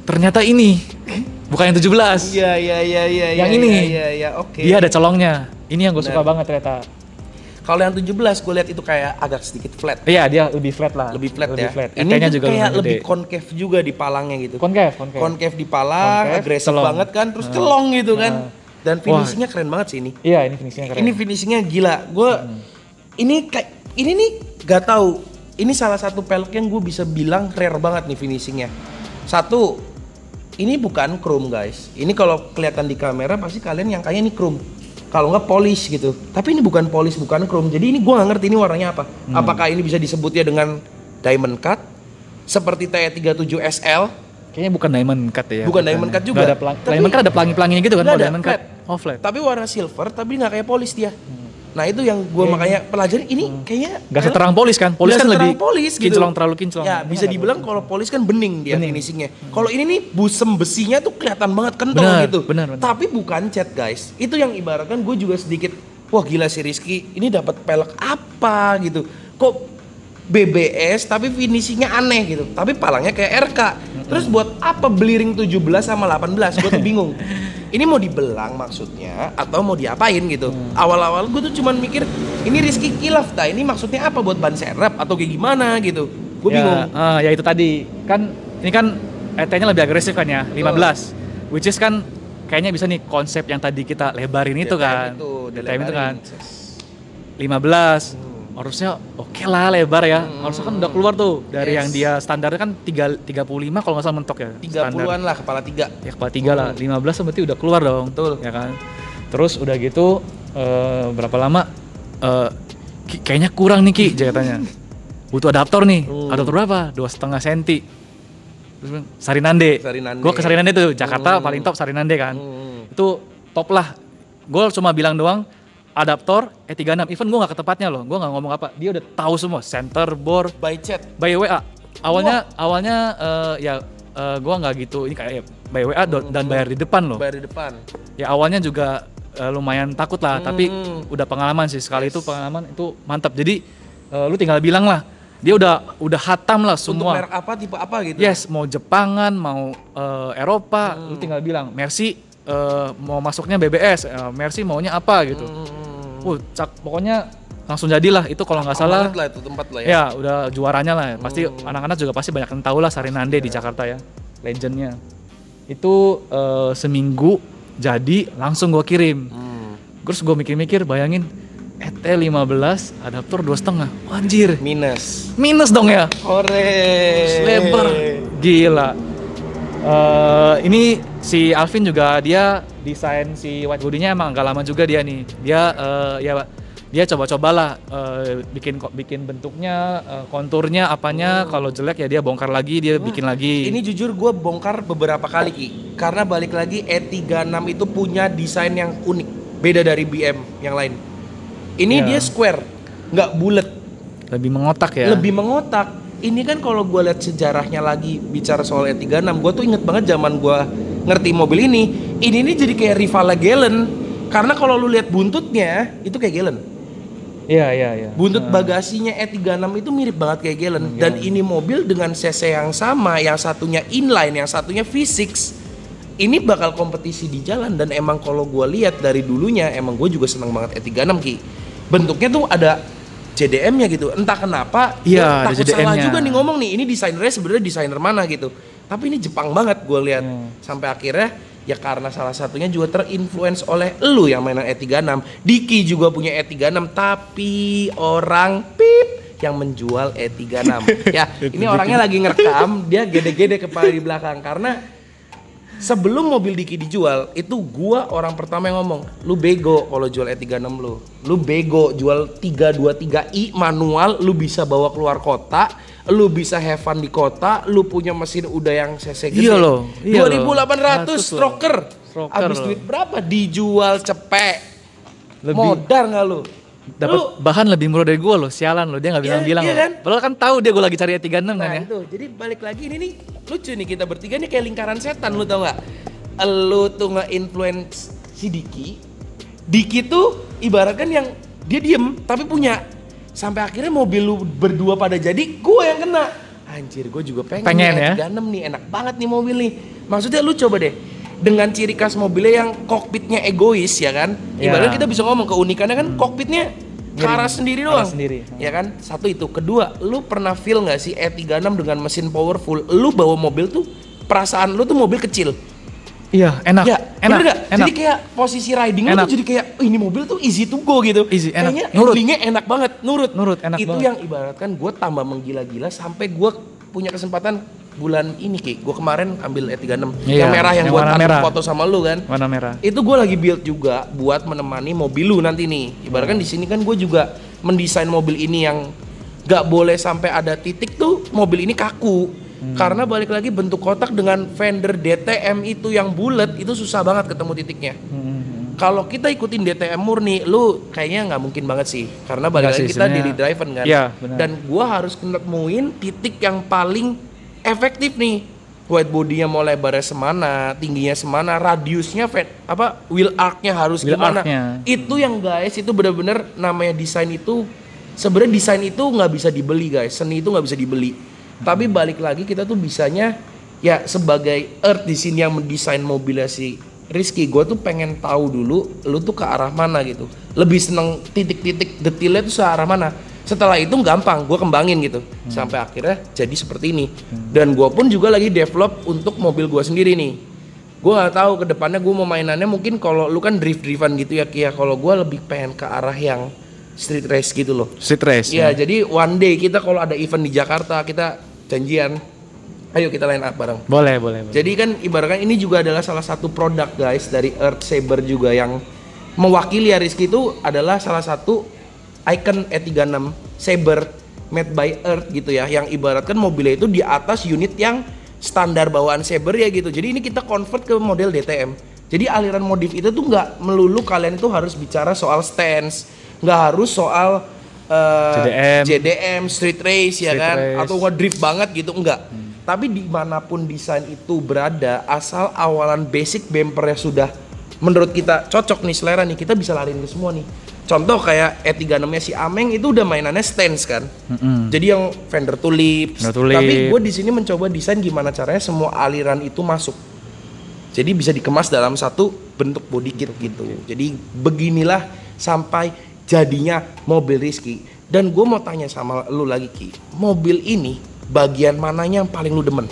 Speaker 2: Ternyata ini bukan yang 17. Iya, iya, iya, iya. Yang ya, ini. Iya, iya, iya oke. Okay. Iya, ada colongnya. Ini yang gue suka banget ternyata kalau yang 17 gue lihat itu kayak agak sedikit flat. Iya, dia lebih flat lah. Lebih flat lebih ya. Flat. Ini juga, juga kayak lebih, lebih
Speaker 1: concave juga di palangnya gitu. Concave, concave. Concave di palang, concave, agresif celong. banget kan, terus nah. celong gitu kan. nah. kan. Dan finishingnya keren banget sih ini. Iya,
Speaker 2: ini finishingnya keren. Ini
Speaker 1: finishingnya gila. Gue hmm. ini kayak ini nih gak tau. Ini salah satu pelek yang gue bisa bilang rare banget nih finishingnya. Satu, ini bukan chrome guys. Ini kalau kelihatan di kamera pasti kalian yang kayaknya ini chrome kalau nggak polis gitu tapi ini bukan polis bukan chrome jadi ini gue nggak ngerti ini warnanya apa hmm. apakah ini bisa disebutnya dengan diamond cut seperti TE37 SL
Speaker 2: kayaknya bukan diamond cut ya bukan diamond cut juga ada tapi, diamond cut ada pelangi pelanginya gitu kan ada, diamond cut
Speaker 1: oh flat tapi warna silver tapi nggak kayak polis dia hmm Nah itu yang gue makanya pelajari ini hmm. kayaknya nggak seterang polis kan? Polis kan lebih polis gitu. Kinclong terlalu kinclong. Ya bisa iya, iya, dibilang kalau polis kan bening dia bening. finishingnya. Hmm. Kalau ini nih busem besinya tuh kelihatan banget kental bener, gitu. Bener, bener. Tapi bukan cat guys. Itu yang ibaratkan gue juga sedikit wah gila si Rizky ini dapat pelek apa gitu. Kok BBS tapi finishingnya aneh gitu tapi palangnya kayak RK terus buat apa beli tujuh 17 sama 18 gue tuh bingung ini mau dibelang maksudnya atau mau diapain gitu hmm. awal-awal gue tuh cuman
Speaker 2: mikir ini Rizky Kilaf ta ini maksudnya apa buat ban serep atau kayak gimana gitu gue ya, bingung uh, ya itu tadi kan ini kan ET-nya lebih agresif kan ya 15 oh. which is kan kayaknya bisa nih konsep yang tadi kita lebarin iya, itu kan itu, itu kan 15 hmm harusnya oke okay lah lebar ya. Hmm. Harusnya kan udah keluar tuh dari yes. yang dia standarnya kan tiga tiga puluh lima kalau nggak salah mentok ya. 30-an lah kepala tiga. Ya kepala 3 hmm. lah. 15 berarti udah keluar dong. Betul. Ya kan. Terus udah gitu uh, berapa lama uh, kayaknya kurang nih Ki jahitannya. Butuh adaptor nih. Hmm. Adaptor berapa? Dua setengah senti. Sarinande. Sarinande. Gue ke Sarinande tuh Jakarta hmm. paling top Sarinande kan. Hmm. Itu top lah. Gue cuma bilang doang adaptor E36 even gue gak ke tempatnya loh gue gak ngomong apa dia udah tahu semua center bore, by chat by WA awalnya Wah. awalnya uh, ya uh, eh, gue gak gitu ini kayak ya, by WA hmm, dan bayar di depan loh bayar di depan ya awalnya juga uh, lumayan takut lah hmm. tapi udah pengalaman sih sekali yes. itu pengalaman itu mantap jadi uh, lu tinggal bilang lah dia udah udah hatam lah semua. Untuk merek apa tipe apa gitu? Yes, mau Jepangan, mau uh, Eropa, hmm. lu tinggal bilang, "Mercy uh, mau masuknya BBS, uh, Mercy maunya apa?" gitu. Hmm Wuh, cak, pokoknya langsung jadilah itu kalau nggak salah lah itu tempat lah ya. ya udah juaranya lah ya. pasti anak hmm. anak-anak juga pasti banyak yang tahu lah Sarinande yeah. di iya. Jakarta ya legendnya itu uh, seminggu jadi langsung gue kirim hmm. terus gue mikir-mikir bayangin ET 15 adaptor dua setengah anjir minus minus dong ya ore lebar gila Uh, ini si Alvin juga dia desain si white body emang gak lama juga dia nih. Dia uh, ya dia coba-cobalah uh, bikin bikin bentuknya, uh, konturnya, apanya. Hmm. Kalau jelek ya dia bongkar lagi, dia hmm. bikin lagi. Ini jujur gue bongkar beberapa kali Ki. Karena balik lagi
Speaker 1: E36 itu punya desain yang unik, beda dari BM yang lain. Ini yeah. dia square,
Speaker 2: nggak bulat. Lebih mengotak ya. Lebih
Speaker 1: mengotak ini kan kalau gue lihat sejarahnya lagi bicara soal E36 gue tuh inget banget zaman gue ngerti mobil ini ini ini jadi kayak Rivala Galen karena kalau lu lihat buntutnya itu kayak Galen
Speaker 2: Iya, iya, iya.
Speaker 1: Buntut ah. bagasinya E36 itu mirip banget kayak Galen. Iya. Dan ini mobil dengan CC yang sama, yang satunya inline, yang satunya V6. Ini bakal kompetisi di jalan dan emang kalau gue lihat dari dulunya emang gue juga seneng banget E36 Ki. Bentuknya tuh ada JDM-nya gitu. Entah kenapa iya, ya, takut salah juga nih ngomong nih ini desainernya sebenarnya desainer mana gitu. Tapi ini Jepang banget gue lihat hmm. sampai akhirnya ya karena salah satunya juga terinfluence oleh lu yang mainan E36. Diki juga punya E36 tapi orang pip yang menjual E36. ya, ini orangnya lagi ngerekam, dia gede-gede kepala di belakang karena sebelum mobil Diki dijual itu gua orang pertama yang ngomong lu bego kalau jual E36 lu lu bego jual 323i manual lu bisa bawa keluar kota lu bisa have fun di kota lu punya mesin udah yang cc gede iya loh iya 2800 stroker
Speaker 2: Stroker abis duit berapa dijual cepek Lebih. modar nggak lu dapat bahan lebih murah dari gue loh sialan loh dia nggak iya, bilang-bilang iya, iya kan? padahal kan tahu dia gue lagi cari E36 kan nah, kan ya
Speaker 1: itu. jadi balik lagi ini nih lucu nih kita bertiga nih kayak lingkaran setan lu tau gak, lu tuh nge-influence si Diki Diki tuh ibaratkan yang dia diem tapi punya sampai akhirnya mobil lu berdua pada jadi gue yang kena anjir gue juga pengen, pengen nih, ya? 36 e nih enak banget nih mobil nih maksudnya lu coba deh dengan ciri khas mobilnya yang kokpitnya egois ya kan. Ya. Ibaratnya kita bisa ngomong keunikannya kan hmm. kokpitnya ke arah sendiri doang. Arah sendiri. Ya kan? Satu itu. Kedua, lu pernah feel nggak sih E36 dengan mesin powerful, lu bawa mobil tuh perasaan lu tuh mobil kecil.
Speaker 2: Iya, enak. Ya, enak, gak? enak. Jadi kayak
Speaker 1: posisi riding enak. tuh jadi kayak oh, ini mobil tuh easy to go gitu. Easy, enak. Kayaknya nurut. enak banget, nurut. Nurut, enak Itu banget. yang ibaratkan gue tambah menggila-gila sampai gue punya kesempatan bulan ini Ki. Gue kemarin ambil E36 iya, yang merah yang, yang buat foto sama lu kan. Warna merah. Itu gue lagi build juga buat menemani mobil lu nanti nih. Ibaratkan di sini kan gue juga mendesain mobil ini yang gak boleh sampai ada titik tuh mobil ini kaku. Hmm. Karena balik lagi bentuk kotak dengan fender DTM itu yang bulat itu susah banget ketemu titiknya.
Speaker 2: Hmm. hmm, hmm
Speaker 1: kalau kita ikutin DTM murni, lu kayaknya nggak mungkin banget sih, karena balik lagi kita daily driven kan. Ya, Dan gua harus nemuin titik yang paling efektif nih. White bodinya mau lebarnya semana, tingginya semana, radiusnya fat, apa wheel arc-nya harus wheel gimana? arc Itu yang guys, itu bener-bener namanya desain itu sebenarnya desain itu nggak bisa dibeli guys, seni itu nggak bisa dibeli. Hmm. Tapi balik lagi kita tuh bisanya ya sebagai Earth di sini yang mendesain mobilasi. Rizky gue tuh pengen tahu dulu lu tuh ke arah mana gitu lebih seneng titik-titik detailnya tuh ke arah mana setelah itu gampang gue kembangin gitu hmm. sampai akhirnya jadi seperti ini hmm. dan gue pun juga lagi develop untuk mobil gue sendiri nih gue nggak tahu kedepannya gue mau mainannya mungkin kalau lu kan drift driven gitu ya kia kalau gue lebih pengen ke arah yang street race gitu loh street race ya, ya. jadi one day kita kalau ada event di Jakarta kita janjian Ayo kita line up bareng.
Speaker 2: Boleh, boleh, boleh.
Speaker 1: Jadi kan ibaratkan ini juga adalah salah satu produk guys dari Earth Saber juga yang mewakili ya Rizky itu adalah salah satu icon E36 Saber made by Earth gitu ya yang ibaratkan mobilnya itu di atas unit yang standar bawaan Saber ya gitu. Jadi ini kita convert ke model DTM. Jadi aliran modif itu tuh nggak melulu kalian tuh harus bicara soal stance, nggak harus soal uh, eh, JDM. JDM, street race ya kan, race. atau nggak drift banget gitu nggak. Hmm tapi dimanapun desain itu berada, asal awalan basic bumpernya sudah menurut kita cocok nih selera nih, kita bisa lariin ke semua nih. Contoh kayak E36-nya si Ameng itu udah mainannya stance kan. Mm-hmm. Jadi yang fender tulips. tulip. Tapi gue di sini mencoba desain gimana caranya semua aliran itu masuk. Jadi bisa dikemas dalam satu bentuk body kit bentuk gitu. Jadi beginilah sampai jadinya mobil Rizky. Dan gue mau tanya sama lu lagi Ki, mobil ini bagian mananya yang paling lu demen?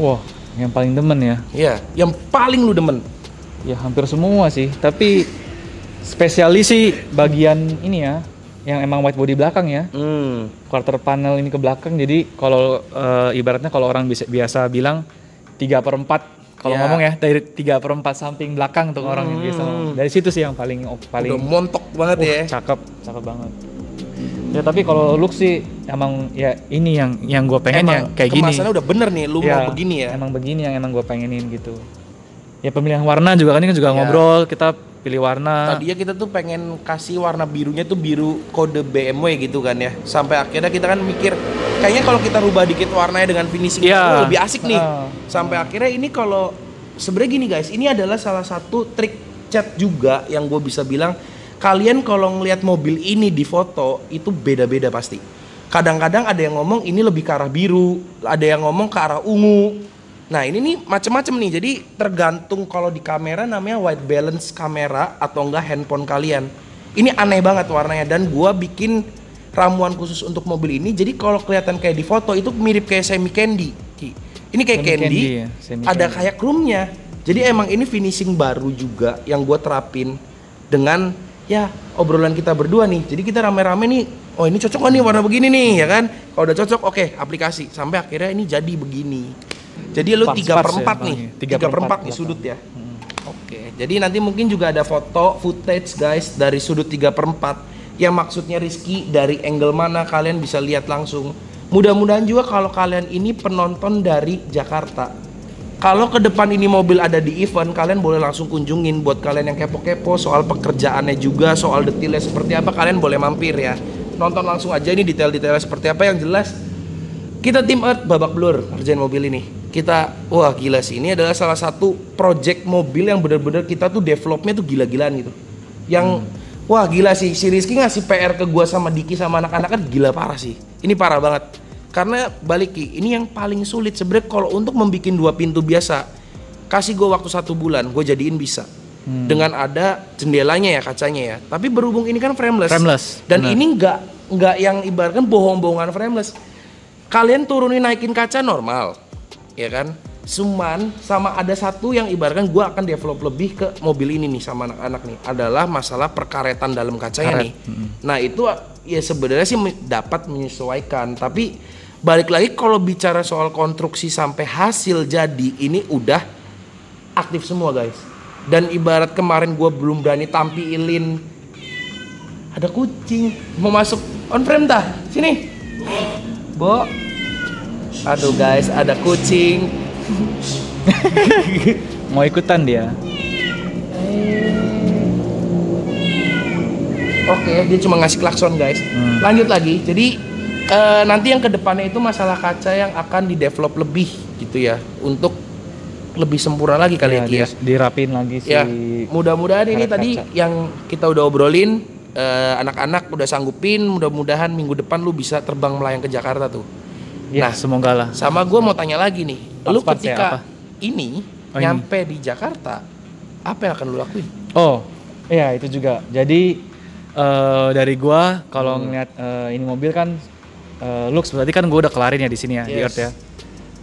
Speaker 2: Wah, yang paling demen ya?
Speaker 1: Iya, yang paling lu
Speaker 2: demen. Ya hampir semua sih, tapi spesialis sih bagian ini ya, yang emang white body belakang ya. Hmm. Quarter panel ini ke belakang, jadi kalau e, ibaratnya kalau orang bisa, biasa bilang tiga per empat kalau ya. ngomong ya dari tiga per empat samping belakang tuh orang yang biasa hmm. dari situ sih yang paling paling udah montok banget uh, ya cakep cakep banget ya tapi kalau look sih emang ya ini yang yang gue pengen emang, ya kayak gini kemasannya udah bener nih lu ya, mau begini ya emang begini yang emang gue pengenin gitu ya pemilihan warna juga kan ini kan juga ya. ngobrol kita pilih warna Tadi ya kita tuh pengen kasih warna birunya
Speaker 1: tuh biru kode BMW gitu kan ya sampai akhirnya kita kan mikir kayaknya kalau kita rubah dikit warnanya dengan finishing ya. itu lebih asik nih uh. sampai akhirnya ini kalau sebenarnya gini guys ini adalah salah satu trik cat juga yang gue bisa bilang Kalian kalau ngelihat mobil ini di foto itu beda-beda pasti. Kadang-kadang ada yang ngomong ini lebih ke arah biru, ada yang ngomong ke arah ungu. Nah ini nih macem-macem nih, jadi tergantung kalau di kamera namanya white balance kamera atau enggak handphone kalian. Ini aneh banget warnanya dan gua bikin ramuan khusus untuk mobil ini. Jadi kalau kelihatan kayak di foto itu mirip kayak semi candy. Ini kayak semi candy, candy ya?
Speaker 2: semi ada candy. kayak
Speaker 1: krumnya. Jadi emang ini finishing baru juga yang gua terapin dengan ya obrolan kita berdua nih. Jadi kita rame-rame nih, oh ini cocok nih warna begini nih, ya kan? Kalau udah cocok, oke, okay, aplikasi. Sampai akhirnya ini jadi begini. Jadi lu tiga per nih, tiga per nih sudut ya. Hmm. Oke, okay. jadi nanti mungkin juga ada foto, footage guys dari sudut tiga per Yang maksudnya Rizky dari angle mana kalian bisa lihat langsung. Mudah-mudahan juga kalau kalian ini penonton dari Jakarta kalau ke depan ini mobil ada di event, kalian boleh langsung kunjungin. Buat kalian yang kepo-kepo soal pekerjaannya juga, soal detailnya seperti apa, kalian boleh mampir ya. Nonton langsung aja ini detail-detailnya seperti apa yang jelas. Kita tim Earth babak blur kerjain mobil ini. Kita, wah gila sih, ini adalah salah satu project mobil yang benar-benar kita tuh developnya tuh gila-gilaan gitu. Yang, hmm. wah gila sih, si Rizky ngasih PR ke gua sama Diki sama anak anak kan gila parah sih. Ini parah banget karena balik ini yang paling sulit sebenarnya kalau untuk membuat dua pintu biasa. Kasih gue waktu satu bulan, gue jadiin bisa. Hmm. Dengan ada jendelanya ya kacanya ya. Tapi berhubung ini kan frameless. Frameless. Dan bener. ini nggak nggak yang ibaratkan bohong-bohongan frameless. Kalian turunin naikin kaca normal, ya kan? Cuman sama ada satu yang ibaratkan gue akan develop lebih ke mobil ini nih sama anak-anak nih adalah masalah perkaretan dalam kacanya Karet. nih. Hmm. Nah itu ya sebenarnya sih dapat menyesuaikan tapi balik lagi kalau bicara soal konstruksi sampai hasil jadi ini udah aktif semua guys dan ibarat kemarin gue belum berani tampilin ada kucing mau masuk on frame dah sini bo
Speaker 2: aduh guys ada kucing mau ikutan dia oke okay,
Speaker 1: dia cuma ngasih klakson guys hmm. lanjut lagi jadi uh, nanti yang kedepannya itu masalah kaca yang akan di develop lebih gitu ya untuk lebih sempurna lagi kali iya, ya, ya ya.
Speaker 2: Dirapin lagi sih. Ya, mudah-mudahan ini kaca. tadi
Speaker 1: yang kita udah obrolin eh, anak-anak uh, udah sanggupin, mudah-mudahan minggu depan lu bisa terbang melayang ke Jakarta tuh.
Speaker 2: Ya, nah, semoga lah. Sama gue mau
Speaker 1: tanya lagi nih,
Speaker 2: pas, lu ketika ya, apa?
Speaker 1: ini oh, nyampe ini. di Jakarta, apa yang akan lu lakuin?
Speaker 2: Oh, iya itu juga. Jadi uh, dari gue kalau hmm. ngeliat uh, ini mobil kan uh, Lux berarti kan gue udah kelarin ya di sini ya yes. di Earth ya.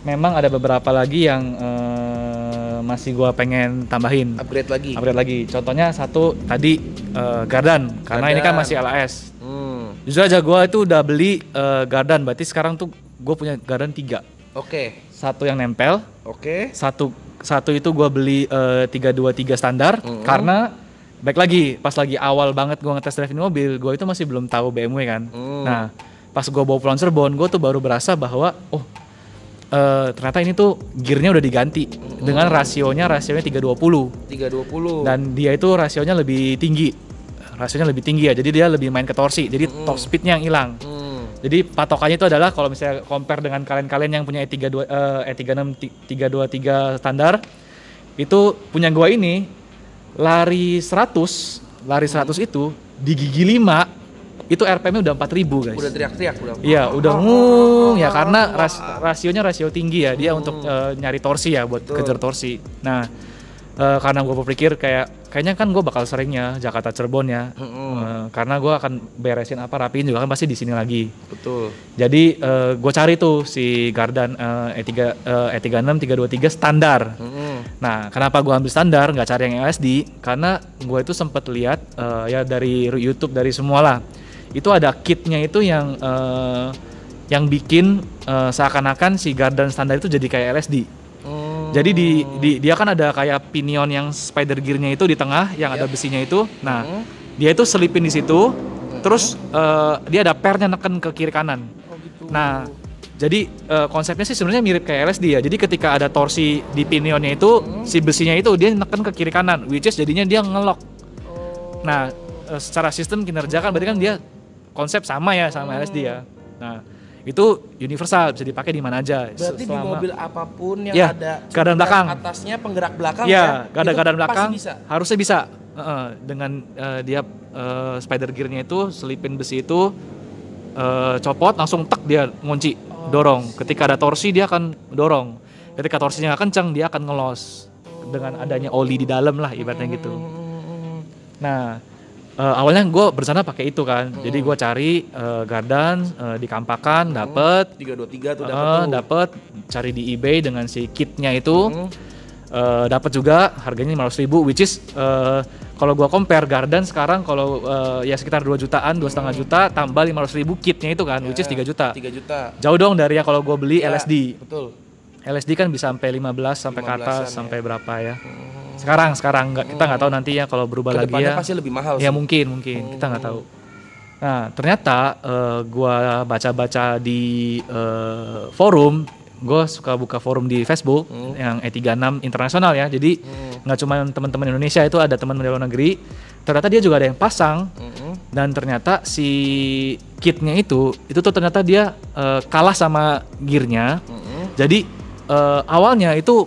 Speaker 2: Memang ada beberapa lagi yang uh, masih gue pengen tambahin. Upgrade lagi. Upgrade lagi. Contohnya satu tadi uh, eh, garden karena Gardan. ini kan masih LAS. Hmm. Jujur aja gue itu udah beli uh, garden berarti sekarang tuh gue punya gardan tiga. Oke. Okay. Satu yang nempel. Oke. Okay. Satu satu itu gue beli tiga dua tiga standar mm -hmm. karena baik lagi pas lagi awal banget gue ngetes drive ini mobil gue itu masih belum tahu BMW kan. Mm. Nah pas gue bawa pulang Cirebon gue tuh baru berasa bahwa oh Uh, ternyata ini tuh gearnya udah diganti mm-hmm. dengan hmm. rasionya rasionya 320 320 dan dia itu rasionya lebih tinggi rasionya lebih tinggi ya jadi dia lebih main ke torsi jadi mm-hmm. top speednya yang hilang mm. jadi patokannya itu adalah kalau misalnya compare dengan kalian-kalian yang punya E32 uh, E36 323 standar itu punya gua ini lari 100 lari 100 mm. itu di gigi 5 itu RPM-nya udah 4000 guys. Udah
Speaker 1: teriak-teriak udah. Iya,
Speaker 2: udah ngung ah. ya karena ras rasionya rasio tinggi ya dia hmm. untuk uh, eh, nyari torsi ya buat Betul. kejar torsi. Nah, uh, karena gue berpikir kayak kayaknya kan gue bakal seringnya Jakarta Cirebon ya mm -hmm. uh, karena gue akan beresin apa rapiin juga kan pasti di sini lagi betul jadi uh, gue cari tuh si Gardan uh, E3 uh, E36 323 standar mm -hmm. nah kenapa gue ambil standar nggak cari yang LSD e karena gue itu sempet lihat uh, ya dari YouTube dari semua lah itu ada kitnya itu yang uh, yang bikin uh, seakan-akan si garden standar itu jadi kayak LSD. Hmm. Oh. Jadi di, di dia kan ada kayak pinion yang spider gearnya itu di tengah yang yep. ada iya. besinya itu. Nah, hmm. dia itu selipin di situ. Hmm. Terus uh, dia ada pernya neken ke kiri kanan. Oh gitu. Nah, jadi uh, konsepnya sih sebenarnya mirip kayak LSD ya. Jadi ketika ada torsi di pinionnya itu hmm. si besinya itu dia neken ke kiri kanan, which is jadinya dia ngelok. Oh. Nah, secara sistem kinerja kan berarti kan dia konsep sama ya sama hmm. LSD ya. Nah, itu universal bisa dipakai di mana aja. Berarti selama, di mobil
Speaker 1: apapun yang ya, ada keadaan belakang, atasnya penggerak belakang ya, kan, keadaan belakang bisa.
Speaker 2: harusnya bisa uh, dengan uh, dia uh, spider gearnya itu selipin besi itu uh, copot langsung tek dia ngunci oh, dorong. Sih. Ketika ada torsi dia akan dorong. Ketika torsinya kencang dia akan ngelos dengan adanya oli di dalam lah ibaratnya gitu. Hmm, hmm, hmm, nah uh, awalnya gue bersana pakai itu kan. Hmm. Jadi gue cari uh, gardan uh, eh, di Kampakan hmm. dapet tiga dua tiga tuh dapet cari di eBay dengan si kitnya itu. Hmm. Uh, dapat juga harganya lima ratus ribu which is uh, kalau gue compare gardan sekarang kalau uh, ya sekitar 2 jutaan dua setengah hmm. juta tambah lima ratus ribu kitnya itu kan yeah, which is ya, tiga juta 3 juta jauh dong dari ya kalau gue beli yeah, LSD betul LSD kan bisa sampai 15 sampai 15 ke atas ya. sampai berapa ya hmm sekarang sekarang nggak kita nggak hmm. tahu nanti ya kalau berubah lagi ya. pasti lebih mahal. Ya sih. mungkin mungkin hmm. kita nggak tahu. Nah ternyata uh, gua baca-baca di uh, forum gue suka buka forum di Facebook hmm. yang E36 internasional ya. Jadi hmm. nggak hmm. cuma teman-teman Indonesia itu ada teman dari luar negeri. Ternyata dia juga ada yang pasang hmm. dan ternyata si kitnya itu itu tuh ternyata dia uh, kalah sama gearnya. Hmm. Jadi uh, awalnya itu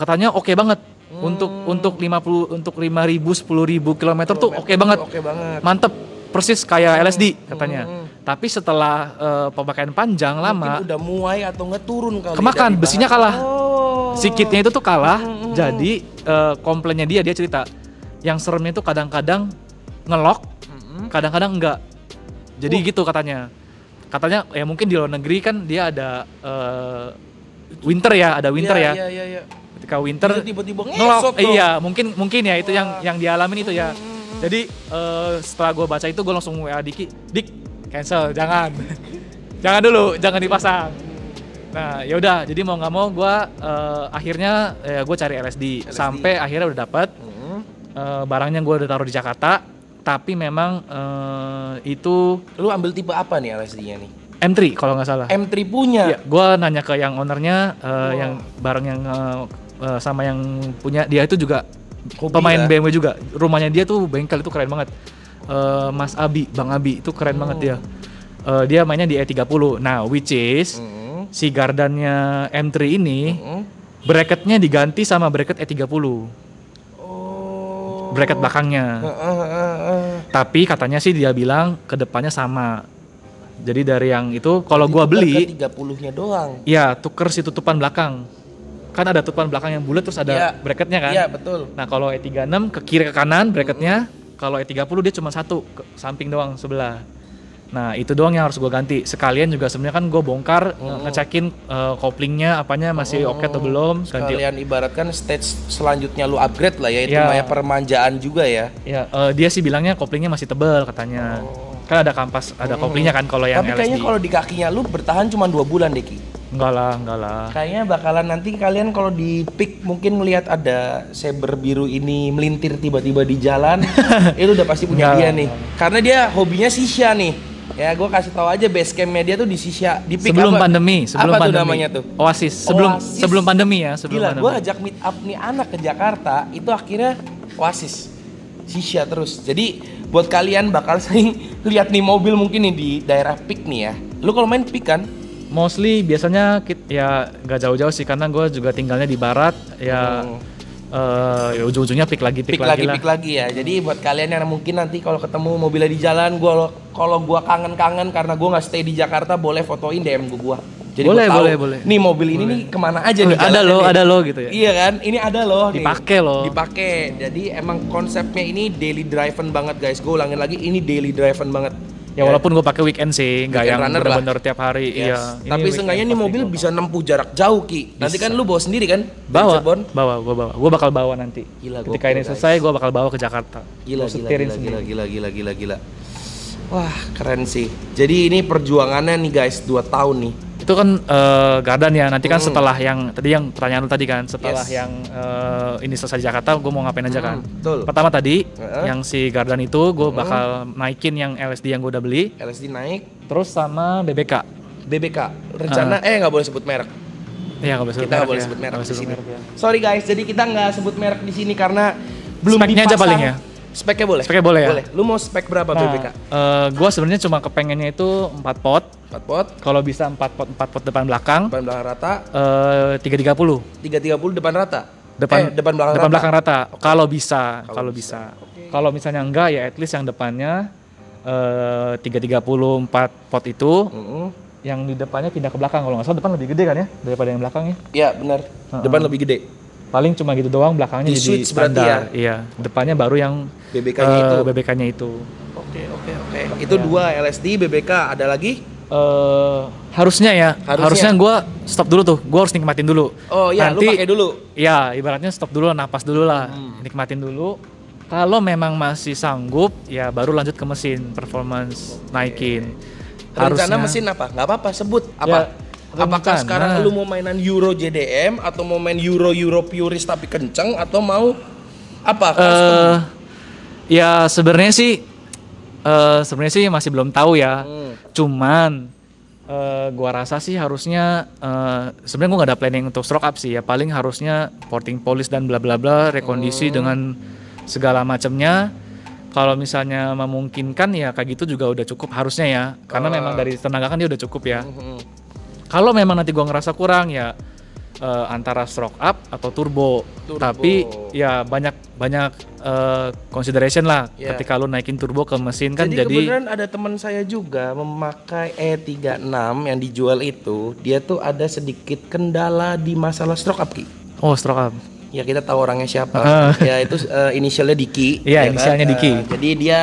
Speaker 2: katanya oke okay banget Hmm. Untuk untuk 50 untuk 5000 10000 km tuh oke okay banget. Oke okay banget. Mantep. Persis kayak LSD katanya. Hmm. Tapi setelah uh, pemakaian panjang Mungkin lama udah muai atau nggak turun kali. Ya kemakan besinya kalah. Oh. Sikitnya itu tuh kalah. Hmm. Jadi uh, komplainnya dia dia cerita yang seremnya itu kadang-kadang ngelok, kadang-kadang enggak. Jadi uh. gitu katanya. Katanya ya mungkin di luar negeri kan dia ada uh, winter ya, ada winter iya, ya. ya. ya, ya, ya ketika winter iya,
Speaker 1: tiba-tiba ngelok iya
Speaker 2: mungkin mungkin ya itu Wah. yang yang dialamin itu ya hmm, hmm, hmm. jadi uh, setelah gue baca itu gue langsung wa Diki Dik cancel jangan jangan dulu jangan dipasang nah ya udah jadi mau nggak mau gue uh, akhirnya ya gue cari LSD, LSD sampai akhirnya udah dapat hmm. uh, barangnya gue udah taruh di Jakarta tapi memang uh, itu lu ambil tipe apa nih LSD-nya nih M3 kalau nggak salah. M3 punya. Ya, gue nanya ke yang ownernya, uh, wow. yang barang yang uh, uh, sama yang punya dia itu juga pemain ya? BMW juga. Rumahnya dia tuh bengkel itu keren banget. Uh, Mas Abi, Bang Abi itu keren hmm. banget dia. Uh, dia mainnya di E30. Nah, which is hmm. si gardannya M3 ini hmm. bracketnya diganti sama bracket E30. Oh. Bracket belakangnya. Uh, uh,
Speaker 1: uh, uh.
Speaker 2: Tapi katanya sih dia bilang kedepannya sama. Jadi dari yang itu kalau gua beli
Speaker 1: 30-nya doang.
Speaker 2: Iya, tuker si tutupan belakang kan ada tutupan belakang yang bulat terus ada yeah. bracketnya kan iya betul nah kalau E36 ke kiri ke kanan bracketnya hmm. kalau E30 dia cuma satu ke samping doang sebelah Nah itu doang yang harus gue ganti. Sekalian juga sebenarnya kan gue bongkar oh. ngecekin uh, koplingnya apanya masih oke okay atau belum. Sekalian ibarat ibaratkan stage selanjutnya lu upgrade lah
Speaker 1: ya itu yeah. Yeah. permanjaan juga ya.
Speaker 2: Iya. yeah. uh, dia sih bilangnya koplingnya masih tebel katanya. Oh. Kan ada kampas ada mm. koplingnya kan kalau yang Tapi kayaknya kalau
Speaker 1: di kakinya lu bertahan cuma dua bulan
Speaker 2: Deki. Enggak lah, enggak lah.
Speaker 1: Kayaknya bakalan nanti kalian kalau di pick mungkin melihat ada saber biru ini melintir tiba-tiba di jalan, itu udah pasti punya dia nih. Karena dia hobinya sisha nih. Ya, gue kasih tahu aja base camp media tuh di sisha di pick sebelum apa? pandemi, sebelum apa pandemi. tuh namanya
Speaker 2: tuh? Oasis. Sebelum Oasis. sebelum pandemi ya, sebelum Gila, pandemi. gue ajak
Speaker 1: meet up nih anak ke Jakarta, itu akhirnya Oasis. sisha terus. Jadi buat kalian bakal sering lihat nih mobil mungkin nih di daerah pick nih ya.
Speaker 2: Lu kalau main Pik kan, mostly biasanya ya nggak jauh-jauh sih karena gue juga tinggalnya di barat ya hmm. uh, ujung-ujungnya pik lagi pick, pick lagi, lagi pick
Speaker 1: lagi ya jadi buat kalian yang mungkin nanti kalau ketemu mobilnya di jalan gue kalau gue kangen-kangen karena gue nggak stay di Jakarta boleh fotoin DM gue gue jadi boleh, tahu, boleh, boleh. Nih mobil ini nih kemana aja nih? Oh, ada loh, ada loh gitu ya. Iya kan? Ini ada loh. Dipakai loh. Dipakai. Jadi emang konsepnya ini daily driven banget guys. Gue ulangin lagi, ini daily driven banget
Speaker 2: Ya iya. walaupun gue pakai weekend sih, nggak yang benar-benar tiap hari. Yes. Iya. Tapi seenggaknya
Speaker 1: nih mobil bisa nempuh
Speaker 2: jarak jauh ki. Bisa. Nanti kan lu bawa sendiri kan? Bawa. Bawa, gue bawa. Gue bakal bawa nanti. Gila, Ketika gua ini selesai, gue bakal bawa ke Jakarta. Gila, gila, gila, gila, gila, gila, gila, gila. Wah, keren sih. Jadi ini perjuangannya nih guys, 2 tahun nih itu kan uh, eh, garden ya nanti kan hmm. setelah yang tadi yang pertanyaan lu tadi kan setelah yes. yang uh, ini selesai di Jakarta gue mau ngapain aja kan? hmm, kan betul. pertama tadi uh-huh. yang si garden itu gue hmm. bakal naikin yang LSD yang gue udah beli LSD naik terus sama BBK BBK rencana uh.
Speaker 1: eh nggak boleh sebut merek
Speaker 2: Iya, gak boleh sebut kita nggak boleh ya. sebut merek di sini. Ya.
Speaker 1: Sorry guys, jadi kita nggak sebut merek di sini karena
Speaker 2: belum Speknya dipasang. aja paling ya.
Speaker 1: Speknya boleh. Speknya boleh ya. Boleh. Lu mau spek berapa nah, BBK? Uh,
Speaker 2: eh, gua sebenarnya cuma kepengennya itu 4 pot. 4 pot. Kalau bisa empat pot empat pot depan belakang. Depan belakang rata. Eh, tiga tiga puluh. Tiga tiga puluh depan rata. Depan eh, depan belakang depan rata. belakang rata. Okay. Kalau bisa, kalau bisa. bisa. Okay. Kalau misalnya enggak ya at least yang depannya eh, tiga tiga puluh empat pot itu. Mm -hmm. Yang di depannya pindah ke belakang kalau nggak salah depan lebih gede kan ya daripada yang belakang ya? Iya benar. Uh -huh. Depan lebih gede paling cuma gitu doang belakangnya di jadi standar ya? iya depannya baru yang BBK-nya uh, eh, itu bbk itu oke
Speaker 1: okay, oke okay, oke okay. itu ya. dua
Speaker 2: LSD BBK ada lagi uh, harusnya ya harusnya, harusnya gue stop dulu tuh gue harus nikmatin dulu oh iya Nanti, lu pakai dulu ya ibaratnya stop dulu napas dulu lah hmm. nikmatin dulu kalau memang masih sanggup ya baru lanjut ke mesin performance okay. naikin harusnya rencana mesin
Speaker 1: apa nggak apa-apa sebut ya, apa ya,
Speaker 2: Apakah sekarang lu
Speaker 1: mau mainan Euro JDM atau mau main Euro Euro purist tapi kenceng atau mau
Speaker 2: apa? Uh, ya sebenarnya sih uh, sebenarnya sih masih belum tahu ya. Hmm Cuman uh, gua rasa sih harusnya uh, sebenarnya gua nggak ada planning untuk stroke up sih ya. Paling harusnya porting polis dan bla bla bla rekondisi hmm. dengan segala macamnya. Kalau misalnya memungkinkan ya kayak gitu juga udah cukup harusnya ya. Karena uh. memang dari tenaga kan dia udah cukup ya. Mm-hmm. Kalau memang nanti gua ngerasa kurang ya uh, antara stroke up atau turbo. turbo. Tapi ya banyak banyak uh, consideration lah yeah. ketika lu naikin turbo ke mesin kan jadi. Jadi kebetulan
Speaker 1: ada teman saya juga memakai
Speaker 2: E36 yang dijual itu, dia tuh ada sedikit
Speaker 1: kendala di masalah stroke up Ki. Oh, stroke up. Ya kita tahu orangnya siapa. Ah. ya itu uh, inisialnya Diki. Iya, yeah, kan? inisialnya kan? Diki. Uh, jadi dia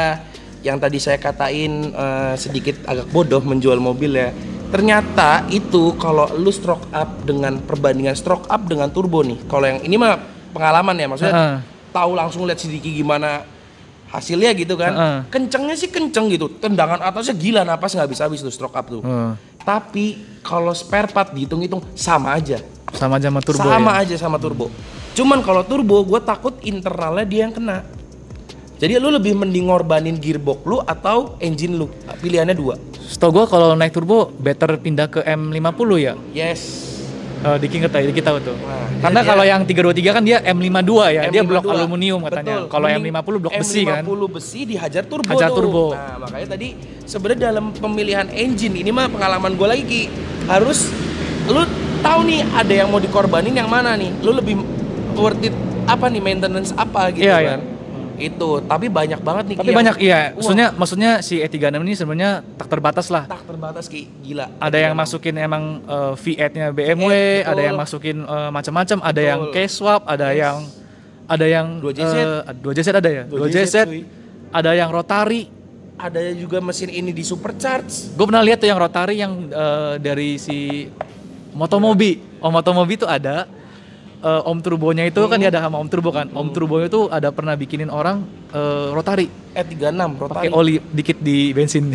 Speaker 1: yang tadi saya katain uh, sedikit agak bodoh menjual mobil ya ternyata itu kalau lu stroke up dengan perbandingan stroke up dengan turbo nih kalau yang ini mah pengalaman ya maksudnya uh -huh. tahu langsung lihat sedikit gimana hasilnya gitu kan uh -huh. kencengnya sih kenceng gitu tendangan atasnya gila sih nggak bisa habis tuh stroke up tuh uh. tapi kalau spare part dihitung-hitung sama aja
Speaker 2: sama aja sama turbo sama ya?
Speaker 1: aja sama turbo cuman kalau turbo gue takut internalnya dia yang kena jadi lu lebih mending ngorbanin gearbox lu atau engine lu.
Speaker 2: Pilihannya dua. Setau gue kalau naik turbo better pindah ke M50 ya? Yes. Oh, Diki ngerti, Diki tahu tuh. Nah, Karena kalau yang 323 kan dia M52 ya, M52. dia blok aluminium katanya. Kalau M50 blok M50 besi kan.
Speaker 1: M50 besi dihajar turbo. Hajar turbo. Nah, makanya tadi sebenarnya dalam pemilihan engine ini mah pengalaman gue lagi Ki. harus lu tahu nih ada yang mau dikorbanin yang mana nih. Lu lebih worth it apa nih maintenance apa gitu yeah, iya. kan. Yeah itu tapi banyak banget nih tapi Ki, ya. banyak iya wah. maksudnya
Speaker 2: maksudnya si E36 ini sebenarnya tak terbatas lah tak
Speaker 1: terbatas Ki gila
Speaker 2: ada yang masukin emang uh, V8-nya BMW eh, iya, ada yang masukin uh, macam-macam ada yang case swap ada yes. yang ada yang dua JZ uh, eh, dua JZ ada ya dua, ada yang rotary ada juga mesin ini di supercharge gue pernah lihat tuh yang rotary yang uh, dari si Motomobi oh Motomobi tuh ada uh, Om Turbonya itu hmm. kan dia ada sama Om Turbo kan. Hmm. Om turbonya itu ada pernah bikinin orang uh, rotari. Eh 36 rotari. Pakai oli dikit di bensin.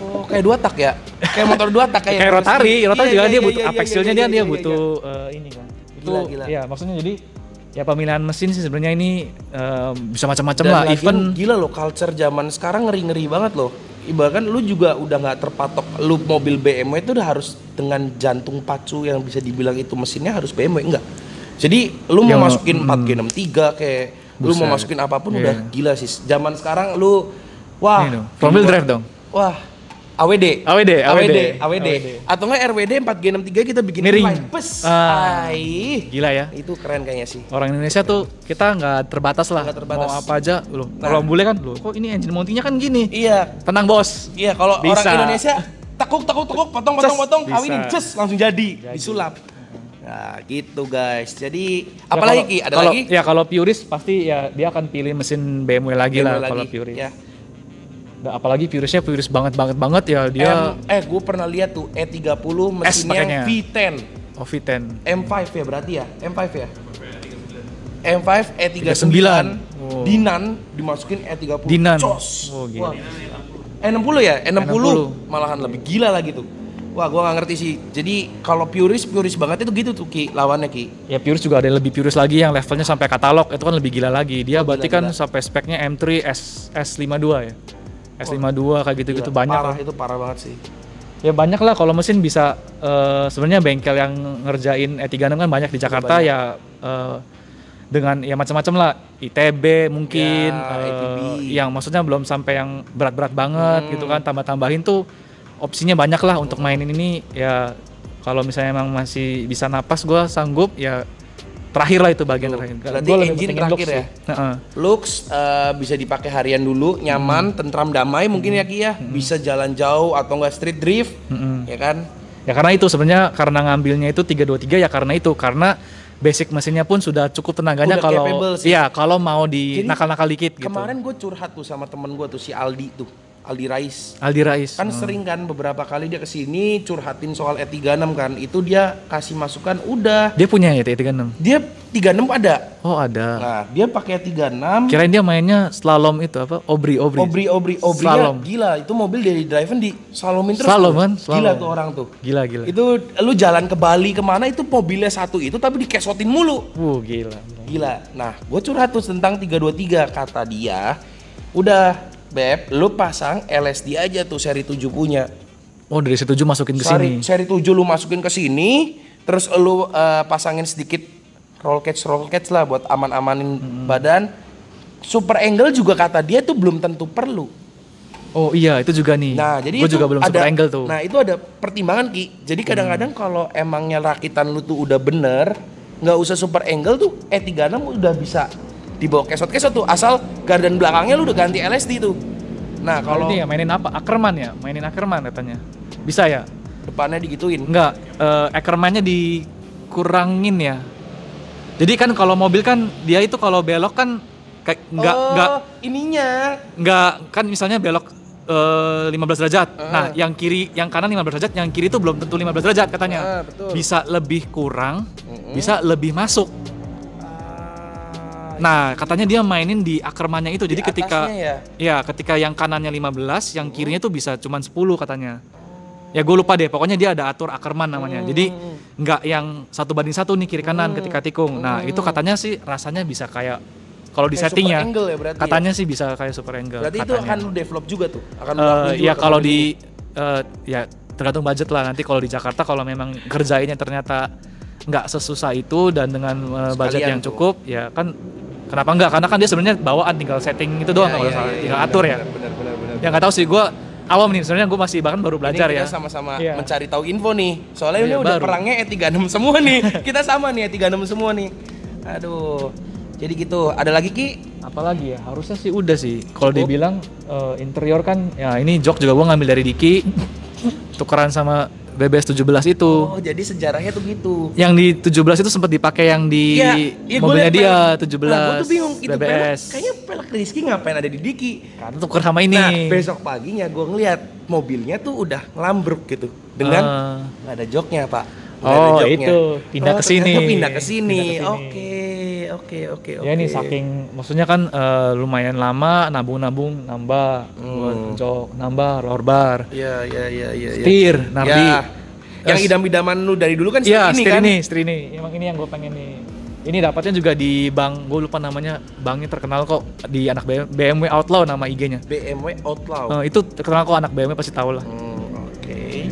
Speaker 2: oh, kayak dua tak ya? Kayak motor dua tak kayak. kayak rotari, rotari iya, juga iya, dia iya, butuh iya, apexilnya iya, iya, dia iya, dia iya, butuh uh, ini kan. Itu gila, Iya ya maksudnya jadi ya pemilihan mesin sih sebenarnya ini uh, bisa macam-macam lah even gila loh culture zaman sekarang ngeri-ngeri banget loh bahkan
Speaker 1: lu juga udah nggak terpatok lu mobil BMW itu udah harus dengan jantung pacu yang bisa dibilang itu mesinnya harus BMW enggak jadi lu mau masukin hmm. 4G63 kayak Buset. lu mau masukin apapun yeah. udah gila sih. Zaman sekarang lu wah, mobil drive dong. Wah,
Speaker 2: AWD. AWD, AWD, AWD.
Speaker 1: Atau enggak RWD 4G63 kita bikin miring.
Speaker 2: Pes. Uh, Gila ya. Itu keren kayaknya sih. Orang Indonesia tuh kita nggak terbatas lah. Gak terbatas. Mau apa aja lu, Nah. Kalau boleh kan lu. kok ini engine mountingnya kan gini. Iya. Tenang bos. Iya, kalau orang Indonesia tekuk tekuk tekuk potong potong potong kawinin ces langsung jadi, jadi. disulap Nah, gitu guys. Jadi ya, apalagi kalau, Ada kalau, lagi? Ya kalau purist pasti ya dia akan pilih mesin BMW lagi BMW lah lagi, kalau purist. Ya. Nah, apalagi purisnya purist banget banget banget ya dia. M,
Speaker 1: eh, gue pernah lihat tuh E30 mesinnya V10.
Speaker 2: Oh V10.
Speaker 1: M5 ya berarti ya? M5 ya? M5 E39 oh. Dinan dimasukin E30 Dinan. Cos. Oh, gila. Wah. E60 ya? E60, E60 e malahan lebih gila lagi tuh Wah, gua nggak ngerti sih. Jadi kalau puris puris banget
Speaker 2: itu gitu tuh Ki lawannya Ki. Ya puris juga ada yang lebih puris lagi yang levelnya sampai katalog itu kan lebih gila lagi. Dia oh, berarti kan gila. sampai speknya M3 S S52 ya. S52 oh, kayak gitu-gitu banyak. Parah lah.
Speaker 1: itu parah banget sih.
Speaker 2: Ya banyak lah kalau mesin bisa uh, sebenarnya bengkel yang ngerjain E36 kan banyak di iya, Jakarta banyak. ya uh, dengan ya macam-macam lah ITB mungkin ya, uh, yang maksudnya belum sampai yang berat-berat banget hmm. gitu kan tambah-tambahin tuh opsinya banyak lah untuk mainin ini ya kalau misalnya emang masih bisa napas gue sanggup ya terakhir lah itu bagian terakhir. Berarti gua engine terakhir looks ya. Uh-uh.
Speaker 1: Looks uh, bisa dipakai harian dulu, nyaman, hmm. tentram, damai hmm. mungkin ya hmm. Ki ya. Hmm. Bisa
Speaker 2: jalan jauh atau enggak street drift, hmm. ya kan? Ya karena itu sebenarnya karena ngambilnya itu 323 ya karena itu karena basic mesinnya pun sudah cukup tenaganya Udah kalau ya kalau mau di nakal-nakal dikit gitu. Kemarin
Speaker 1: gue curhat tuh sama temen gue tuh si Aldi tuh Aldi Rais. Aldi Rais. Kan hmm. sering kan beberapa kali dia kesini curhatin soal E36 kan. Itu dia kasih
Speaker 2: masukan udah. Dia punya ya E36. Dia 36 e ada. Oh, ada. Nah, dia pakai 36. E Kirain dia mainnya slalom itu apa? Obri obri. Obri obri obri. Slalom.
Speaker 1: Gila, itu mobil dari drive di slalomin terus. Slalom kan? Slalom. Gila tuh orang tuh. Gila gila. Itu lu jalan ke Bali kemana itu mobilnya satu itu tapi dikesotin mulu. Wuh, gila. Gila. Nah, gue curhat tuh tentang 323 kata dia. Udah Beb, lu pasang LSD aja tuh seri 7 punya.
Speaker 2: Oh, dari seri 7 masukin ke sini.
Speaker 1: Seri, seri 7 lu masukin ke sini, terus lu uh, pasangin sedikit roll cage roll cage lah buat aman-amanin hmm. badan. Super angle juga kata dia tuh belum tentu perlu.
Speaker 2: Oh iya, itu juga nih. Nah, jadi gua itu juga belum ada, super angle tuh. Nah,
Speaker 1: itu ada pertimbangan Ki. Jadi hmm. kadang-kadang hmm. kalau emangnya rakitan lu tuh udah bener, nggak usah super angle tuh E36 eh, udah bisa di bawah kesot-kesot
Speaker 2: tuh asal garden belakangnya lu udah ganti LSD tuh. Nah, kalau ini ya mainin apa? Ackerman ya? Mainin Ackerman katanya. Bisa ya? Depannya digituin. Enggak, uh, Ackermannya dikurangin ya. Jadi kan kalau mobil kan dia itu kalau belok kan kayak nggak oh, nggak ininya nggak kan misalnya belok uh, eh, 15 derajat. Uh. Nah, yang kiri, yang kanan 15 derajat, yang kiri itu belum tentu 15 derajat katanya. Uh, betul. Bisa lebih kurang, uh -uh. bisa lebih masuk. Nah, katanya dia mainin di akermannya itu. Di jadi ketika ya? ya, ketika yang kanannya 15, yang hmm. kirinya tuh bisa cuman 10 katanya. Ya gue lupa deh, pokoknya dia ada atur akerman namanya. Hmm. Jadi hmm, hmm. nggak yang satu banding satu nih kiri kanan hmm. ketika tikung. Nah hmm. itu katanya sih rasanya bisa kayak kalau di settingnya ya, ya katanya ya? sih bisa kayak super angle. Berarti katanya. itu akan
Speaker 1: lu develop juga tuh. Akan uh, juga ya kalau
Speaker 2: di uh, ya tergantung budget lah nanti kalau di Jakarta kalau memang kerjainnya ternyata nggak sesusah itu dan dengan uh, budget yang cukup tuh. ya kan kenapa nggak karena kan dia sebenarnya bawaan tinggal setting itu doang iya, kalau iya, iya, ya, salah ya, tinggal ya, atur bener, ya bener, bener, bener. yang nggak tahu sih gue awam nih sebenarnya gue masih bahkan baru belajar kita ya sama-sama ya. mencari tahu info nih soalnya ya, ini baru. udah perangnya E36 semua nih
Speaker 1: kita sama nih E36 semua nih aduh jadi gitu ada lagi ki
Speaker 2: apalagi ya harusnya sih udah sih kalau dibilang uh, interior kan ya ini jok juga gue ngambil dari Diki tukeran sama BBS 17 itu. Oh,
Speaker 1: jadi sejarahnya tuh gitu.
Speaker 2: Yang di 17 itu sempat dipakai yang di ya, ya mobilnya dia pelak, 17. Nah, gue tuh bingung itu BBS. Pelak,
Speaker 1: kayaknya pelak Rizky ngapain ada di Diki? Karena tuker sama ini. Nah, besok paginya gue ngeliat mobilnya tuh udah ngelambruk gitu dengan uh. ada joknya, Pak. Gak oh, ada joknya. itu pindah oh, ke sini. Pindah ke sini. Oke. Okay oke oke oke. Ya nih saking
Speaker 2: maksudnya kan uh, lumayan lama nabung-nabung nambah hmm. buat jok, nambah lorbar bar. Iya iya iya iya. Ya. Setir, ya. nardi. Ya. Yang idam-idaman lu dari dulu kan ya, ini kan? Iya, ini, stir ini. Emang ini yang gue pengen nih. Ini dapatnya juga di bank, gue lupa namanya, banknya terkenal kok di anak BMW Outlaw nama IG-nya. BMW Outlaw. Uh, itu terkenal kok anak BMW pasti tahu lah. Hmm, oke. Okay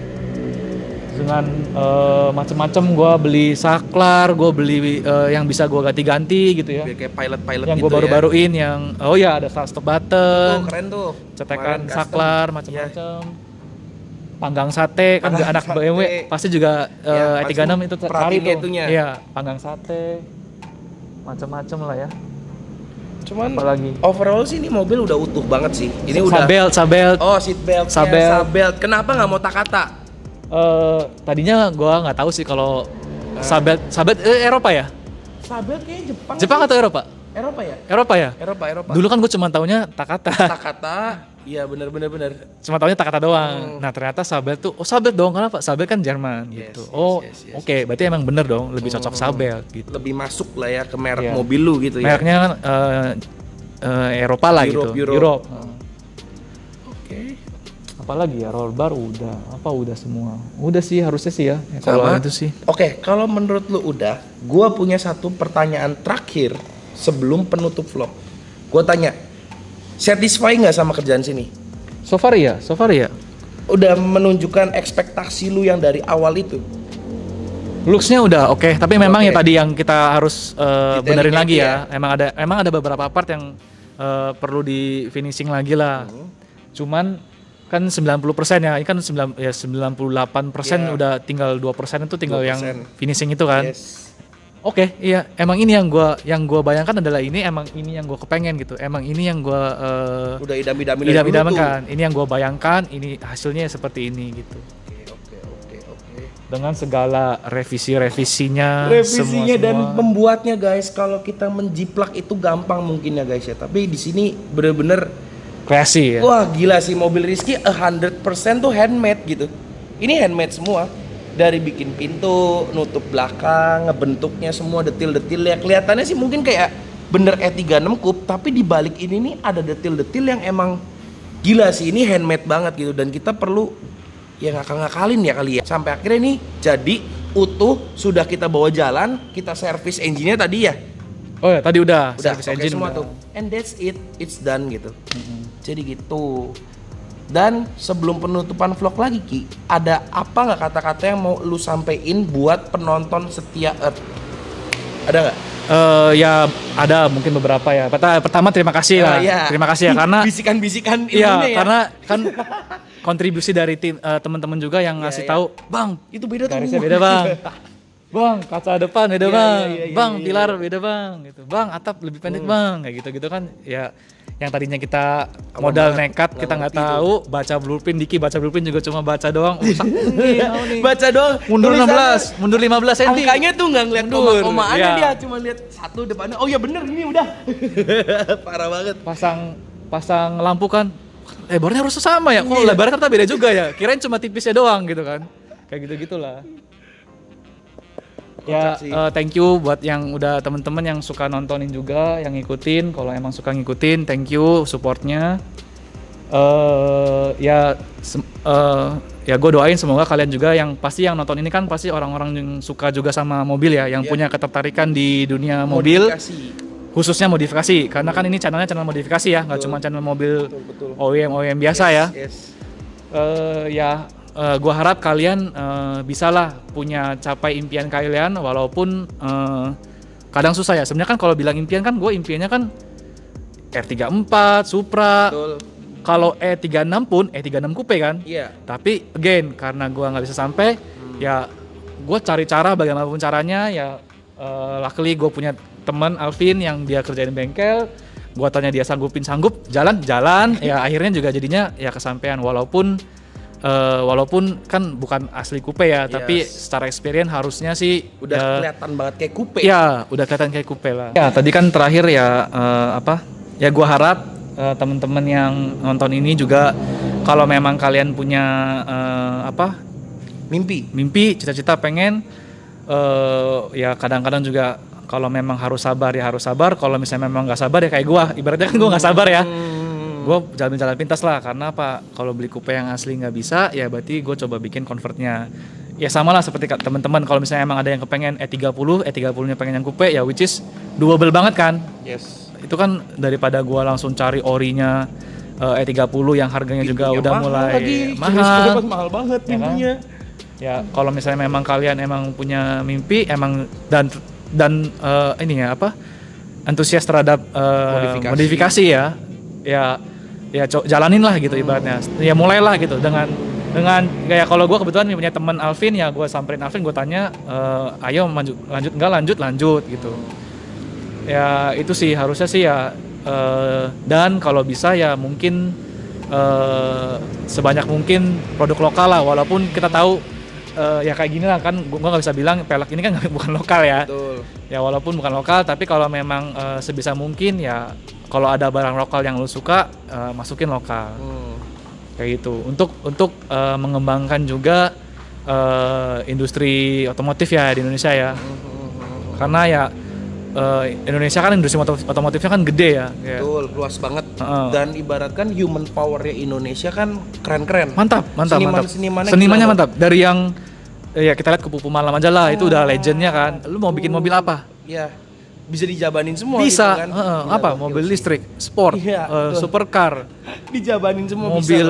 Speaker 2: dengan uh, eh, macam macem gue beli saklar gue beli uh, yang bisa gue ganti-ganti gitu ya kayak pilot-pilot yang gue gitu ya. baru-baruin ya. yang oh ya ada stop button oh, keren tuh cetakan Kemarin saklar iya. macam-macam. yeah. panggang sate kan panggang anak sate. BMW pasti juga uh, ya, E36 itu cari tuh ya. panggang sate macam-macam lah ya cuman apalagi overall sih
Speaker 1: ini mobil udah utuh banget sih ini sabel, udah sabel
Speaker 2: sabel oh seat belt sabel sabel
Speaker 1: kenapa nggak mau takata
Speaker 2: uh, tadinya gue nggak tahu sih kalau sabet sabet eh, Eropa ya
Speaker 1: Sabet kayak Jepang Jepang atau Eropa Eropa ya Eropa ya Eropa Eropa dulu
Speaker 2: kan gue cuma taunya Takata Takata
Speaker 1: Iya benar benar benar.
Speaker 2: Cuma taunya Takata doang. Hmm. Nah ternyata Sabel tuh, oh Sabel doang kenapa? Sabel kan Jerman yes, gitu. Yes, oh yes, yes, oke, okay. yes. berarti emang bener dong lebih cocok hmm. Sabel gitu. Lebih masuk lah ya ke merek yeah. mobil
Speaker 1: lu gitu Mereknya, ya. Mereknya
Speaker 2: kan uh, uh, Eropa lah Europe, gitu. Europe. Europe. Hmm apalagi ya roll bar udah apa udah semua udah sih harusnya sih ya, ya kalau itu sih oke okay, kalau
Speaker 1: menurut lu udah gue punya satu pertanyaan terakhir sebelum penutup vlog gue tanya satisfy nggak sama kerjaan sini so far ya so far ya udah menunjukkan ekspektasi lu yang dari awal itu
Speaker 2: looksnya udah oke okay. tapi memang okay. ya tadi yang kita harus uh, benerin lagi ya. ya emang ada emang ada beberapa part yang uh, perlu di finishing lagi lah -huh. Hmm. cuman kan 90 persen ya ini kan 9, ya 98 persen yeah. udah tinggal dua persen itu tinggal 2%. yang finishing itu kan yes. oke okay, iya emang ini yang gue yang gua bayangkan adalah ini emang ini yang gue kepengen gitu emang ini yang gue uh, udah idam idam idam idam kan ini yang gue bayangkan ini hasilnya seperti ini gitu dengan segala revisi-revisinya, revisinya dan semua.
Speaker 1: pembuatnya guys. Kalau kita menjiplak itu gampang mungkin ya guys ya, tapi di sini bener-bener
Speaker 2: Classy ya. Wah
Speaker 1: gila sih mobil Rizky 100% tuh handmade gitu. Ini handmade semua. Dari bikin pintu, nutup belakang, ngebentuknya semua detail detil ya. Kelihatannya sih mungkin kayak bener E36 Coupe, tapi di balik ini nih ada detail-detail yang emang gila sih. Ini handmade banget gitu dan kita perlu ya ngakal-ngakalin ya kali ya. Sampai akhirnya nih jadi utuh sudah kita bawa jalan, kita servis engine-nya tadi ya.
Speaker 2: Oh ya, tadi udah,
Speaker 1: udah service okay, engine semua udah. tuh. And that's it, it's done gitu. Mm -hmm jadi gitu dan sebelum penutupan vlog lagi Ki ada apa nggak kata-kata yang mau lu sampein buat penonton setia Earth
Speaker 2: ada nggak Uh, ya ada mungkin beberapa ya. Pertama terima kasih ah, lah, ya. terima kasih ya karena bisikan-bisikan ya, ya karena kan kontribusi dari tim uh, teman-teman juga yang iya, ngasih ya, ya. tahu, bang itu beda tuh, beda bang. Bang, kaca depan beda gitu, iya, yeah, bang. Yeah, yeah, bang, yeah, yeah. pilar beda iya. gitu, bang gitu. Bang, atap lebih pendek hmm. bang. Kayak gitu-gitu kan ya yang tadinya kita modal nekat kita nggak tahu baca blueprint Diki baca blueprint juga cuma baca doang baca doang mundur 16 mundur 15 cm kayaknya tuh nggak ngeliat mundur. koma iya. dia cuma lihat satu depannya oh ya bener ini udah parah banget pasang pasang lampu kan lebarnya harus sama ya kok lebarnya ternyata beda juga ya kirain cuma tipisnya doang gitu kan kayak gitu gitulah ya uh, thank you buat yang udah temen-temen yang suka nontonin juga yang ngikutin kalau emang suka ngikutin thank you supportnya uh, ya uh, ya gue doain semoga kalian juga yang pasti yang nonton ini kan pasti orang-orang yang suka juga sama mobil ya yang yeah. punya ketertarikan di dunia mobil modifikasi. khususnya modifikasi karena kan ini channelnya channel modifikasi ya nggak cuma channel mobil betul, betul. OEM OEM biasa yes, ya yes. Uh, ya uh, eh, gue harap kalian uh, bisalah punya capai impian kalian walaupun uh, kadang susah ya sebenarnya kan kalau bilang impian kan gue impiannya kan R34 Supra kalau E36 pun E36 coupe kan iya tapi again karena gue nggak bisa sampai hmm. ya gue cari cara bagaimanapun caranya ya uh, luckily gue punya teman Alvin yang dia kerjain bengkel gue tanya dia sanggupin sanggup jalan jalan ya akhirnya juga jadinya ya kesampaian walaupun uh, walaupun kan bukan asli coupe ya, yes. tapi secara experience harusnya sih udah uh, kelihatan banget kayak coupe. Ya, udah kelihatan kayak coupe lah. Ya, tadi kan terakhir ya uh, apa? Ya gua harap uh, teman-teman yang nonton ini juga kalau memang kalian punya uh, apa? mimpi. Mimpi, cita-cita pengen uh, ya kadang-kadang juga kalau memang harus sabar ya harus sabar, kalau misalnya memang nggak sabar ya kayak gua, ibaratnya kan gua nggak sabar ya. Hmm gue jalan-jalan pintas lah karena apa kalau beli coupe yang asli nggak bisa ya berarti gue coba bikin convertnya ya sama lah seperti teman-teman kalau misalnya emang ada yang kepengen E30 E30 nya pengen yang coupe ya which is doable banget kan yes itu kan daripada gue langsung cari orinya E30 eh, e yang harganya iya, juga juga iya, udah mahal mulai lagi. mahal mahal banget pintunya ya, kan? ya kalau misalnya memang kalian emang punya mimpi emang dan dan uh, ini ya apa antusias terhadap uh, modifikasi. modifikasi ya ya ya jalanin lah gitu ibaratnya ya mulailah gitu dengan dengan kayak kalau gue kebetulan punya teman Alvin ya gue samperin Alvin gue tanya e, ayo lanjut lanjut nggak lanjut lanjut gitu ya itu sih harusnya sih ya e, dan kalau bisa ya mungkin e, sebanyak mungkin produk lokal lah walaupun kita tahu e, ya kayak gini lah kan gue nggak bisa bilang pelak ini kan bukan lokal ya Betul. ya walaupun bukan lokal tapi kalau memang e, sebisa mungkin ya kalau ada barang lokal yang lo suka uh, masukin lokal hmm. kayak gitu untuk untuk uh, mengembangkan juga uh, industri otomotif ya di Indonesia ya hmm. hmm, hmm, hmm. karena ya uh, Indonesia kan industri otomotif, otomotifnya kan gede ya
Speaker 1: betul yeah. luas banget uh. dan ibaratkan human powernya Indonesia kan
Speaker 2: keren-keren mantap mantap Seniman, mantap senimannya, senimannya mantap dari yang ya kita lihat ke Pupu Malam aja lah oh. itu udah legendnya kan lu mau bikin mobil apa ya bisa dijabanin semua bisa gitu kan? uh, apa mobil sih. listrik sport uh, supercar dijabanin semua mobil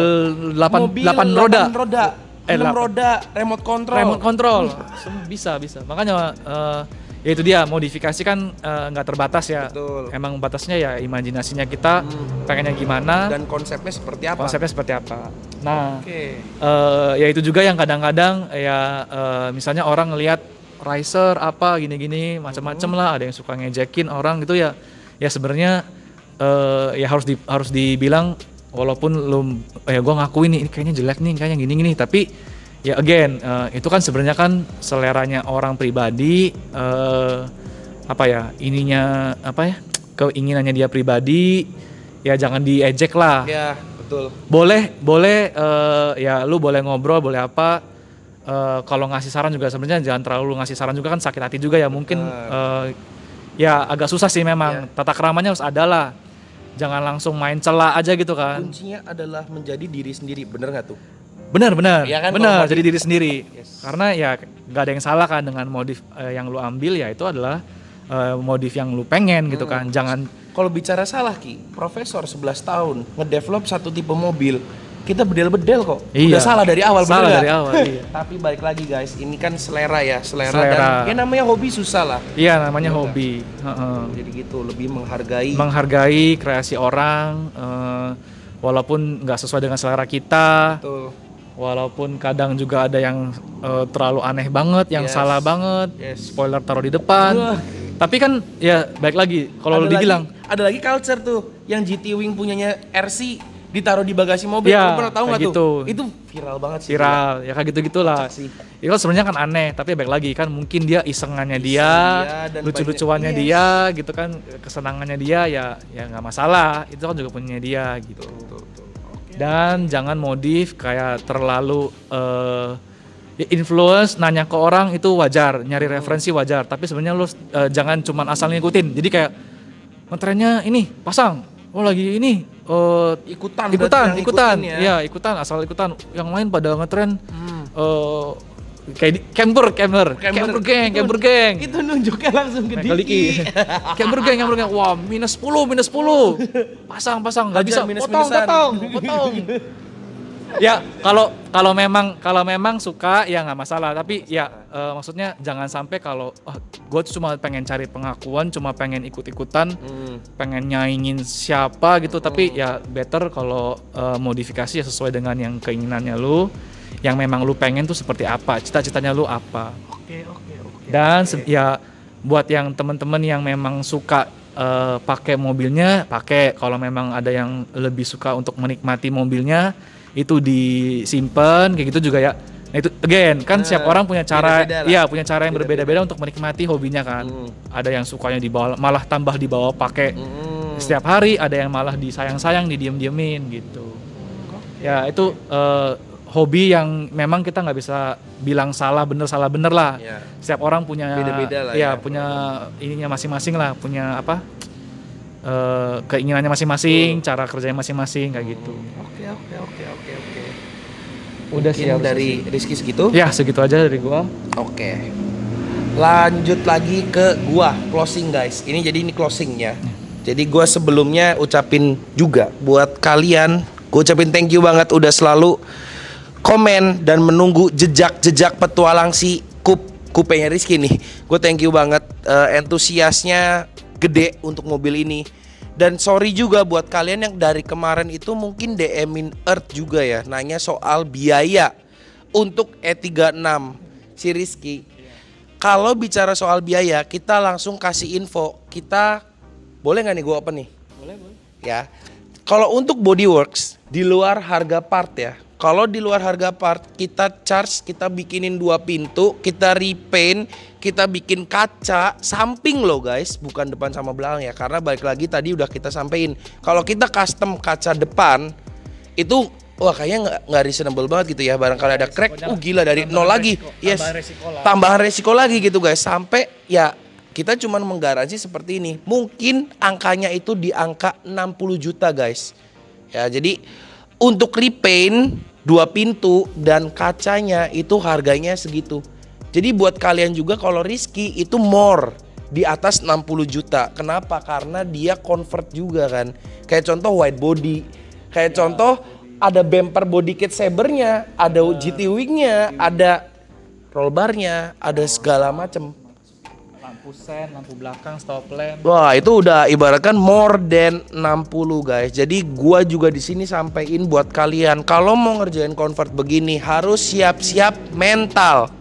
Speaker 2: delapan delapan roda, roda.
Speaker 1: Eh, roda
Speaker 2: remote control remote control bisa bisa makanya uh, ya itu dia modifikasi kan eh, nggak uh, terbatas ya Betul. emang batasnya ya imajinasinya kita hmm. pengennya gimana dan konsepnya seperti apa konsepnya seperti apa nah okay. uh, ya itu juga yang kadang-kadang ya uh, misalnya orang lihat riser apa gini-gini macam-macam lah ada yang suka ngejekin orang gitu ya ya sebenarnya uh, ya harus di, harus dibilang walaupun lu ya eh, gue ngakuin nih ini kayaknya jelek nih kayaknya gini-gini tapi ya again uh, itu kan sebenarnya kan seleranya orang pribadi uh, apa ya ininya apa ya keinginannya dia pribadi ya jangan diejek lah ya betul boleh boleh uh, ya lu boleh ngobrol boleh apa uh, kalau ngasih saran juga sebenarnya jangan terlalu ngasih saran juga kan sakit hati juga ya mungkin uh, ya agak susah sih memang yeah. tata keramanya harus ada lah jangan langsung main celah aja gitu kan
Speaker 1: kuncinya adalah menjadi diri sendiri bener nggak tuh
Speaker 2: bener bener ya kan, bener jadi diri sendiri yes. karena ya nggak ada yang salah kan dengan modif uh, yang lu ambil ya itu adalah uh, modif yang lu pengen gitu kan hmm. jangan kalau bicara salah ki profesor 11 tahun ngedevelop satu tipe mobil kita bedel-bedel kok. Iya. Udah salah dari awal, salah dari awal. Iya.
Speaker 1: Tapi balik lagi guys, ini kan selera ya, selera, selera. dan ya namanya hobi susah lah.
Speaker 2: Iya, namanya Betul hobi. Uh -uh. Jadi gitu, lebih menghargai. Menghargai kreasi orang, uh, walaupun nggak sesuai dengan selera kita. Betul. Walaupun kadang juga ada yang uh, terlalu aneh banget, yang yes. salah banget, yes. spoiler taruh di depan. Uh. Tapi kan ya baik lagi kalau lo dibilang.
Speaker 1: ada lagi culture tuh yang GT Wing punyanya RC ditaruh di bagasi mobil. Ya, pernah tahu nggak gitu. tuh? Itu viral
Speaker 2: banget sih. Viral, ya, ya kayak gitu-gitulah. Itu ya, sebenarnya kan aneh, tapi baik lagi kan mungkin dia isengannya Iseng dia, dia lucu-lucuannya dia, iya. gitu kan kesenangannya dia ya ya nggak masalah. Itu kan juga punya dia gitu. Tuh, tuh, tuh. Okay. Dan jangan modif kayak terlalu uh, influence nanya ke orang itu wajar, nyari referensi wajar, tapi sebenarnya lu uh, jangan cuman asal ngikutin. Jadi kayak ngetrennya ini pasang oh lagi ini uh, ikutan ikutan ikutan ya. ya ikutan asal ikutan yang lain pada ngetren hmm. uh, kayak di, camper camper camper geng camper geng itu nunjuknya langsung ke Diki camper geng camper geng wah minus sepuluh, minus sepuluh. Oh. pasang pasang nggak bisa minus potong potong potong ya kalau kalau memang kalau memang suka ya nggak masalah tapi masalah. ya uh, maksudnya jangan sampai kalau oh, gue cuma pengen cari pengakuan cuma pengen ikut-ikutan hmm. pengen nyaingin siapa gitu hmm. tapi ya better kalau uh, modifikasi ya sesuai dengan yang keinginannya lu yang memang lu pengen tuh seperti apa cita-citanya lu apa oke okay, oke okay, oke okay, dan okay. ya buat yang temen-temen yang memang suka uh, pakai mobilnya pakai kalau memang ada yang lebih suka untuk menikmati mobilnya itu disimpan kayak gitu juga ya Nah itu again kan uh, setiap nah, orang punya cara beda ya punya cara yang berbeda-beda untuk menikmati hobinya kan. Mm. Ada yang sukanya dibawa malah tambah dibawa pakai mm. setiap hari, ada yang malah disayang-sayang didiem diamin gitu. Okay. Ya itu uh, hobi yang memang kita nggak bisa bilang salah bener salah bener lah. Yeah. Setiap orang punya beda-beda lah ya, ya punya ininya masing-masing lah, punya apa? Uh, keinginannya masing-masing, uh. cara kerjanya masing-masing kayak gitu.
Speaker 1: Oke oke, oke oke.
Speaker 2: Udah Mungkin dari Rizky segitu? Ya, segitu aja dari gua. Oke. Lanjut
Speaker 1: lagi ke gua closing guys. Ini jadi ini closingnya. Ya. Jadi gua sebelumnya ucapin juga buat kalian, gua ucapin thank you banget udah selalu komen dan menunggu jejak-jejak petualang si kup kupenya Rizky nih. gua thank you banget uh, entusiasnya gede untuk mobil ini dan sorry juga buat kalian yang dari kemarin itu mungkin DM-in Earth juga ya nanya soal biaya untuk E36 si Rizky. Kalau bicara soal biaya, kita langsung kasih info. Kita boleh nggak nih gue apa nih? Boleh, boleh. Ya. Kalau untuk bodyworks di luar harga part ya. Kalau di luar harga part kita charge, kita bikinin dua pintu, kita repaint, kita bikin kaca samping loh guys, bukan depan sama belakang ya. Karena balik lagi tadi udah kita sampein, kalau kita custom kaca depan itu wah kayaknya nggak nggak reasonable banget gitu ya. Barangkali ada crack, uh gila dari nol lagi. yes. Tambahan resiko, lagi. tambahan resiko lagi gitu guys. Sampai ya kita cuman menggaransi seperti ini. Mungkin angkanya itu di angka 60 juta guys. Ya, jadi untuk repaint dua pintu dan kacanya itu harganya segitu. Jadi buat kalian juga kalau Rizky itu more di atas 60 juta. Kenapa? Karena dia convert juga kan. Kayak contoh white body. Kayak ya, contoh ada bumper body kit sabernya, ada ya. GT wingnya, ada roll barnya, ada segala macem.
Speaker 2: Lampu sen, lampu belakang, stop lamp.
Speaker 1: Wah itu udah ibaratkan more than 60 guys. Jadi gua juga di sini sampaikan buat kalian kalau mau ngerjain convert begini harus siap-siap mental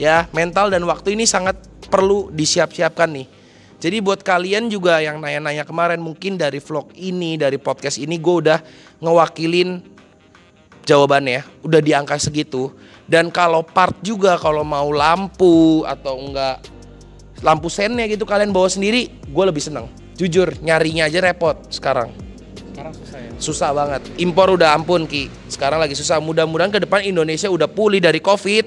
Speaker 1: ya mental dan waktu ini sangat perlu disiap-siapkan nih. Jadi buat kalian juga yang nanya-nanya kemarin mungkin dari vlog ini, dari podcast ini gue udah ngewakilin jawabannya, ya. udah di segitu. Dan kalau part juga kalau mau lampu atau enggak lampu sennya gitu kalian bawa sendiri, gue lebih seneng. Jujur nyarinya aja repot sekarang. Sekarang susah ya. Susah banget. Impor udah ampun Ki. Sekarang lagi susah. Mudah-mudahan ke depan Indonesia udah pulih dari Covid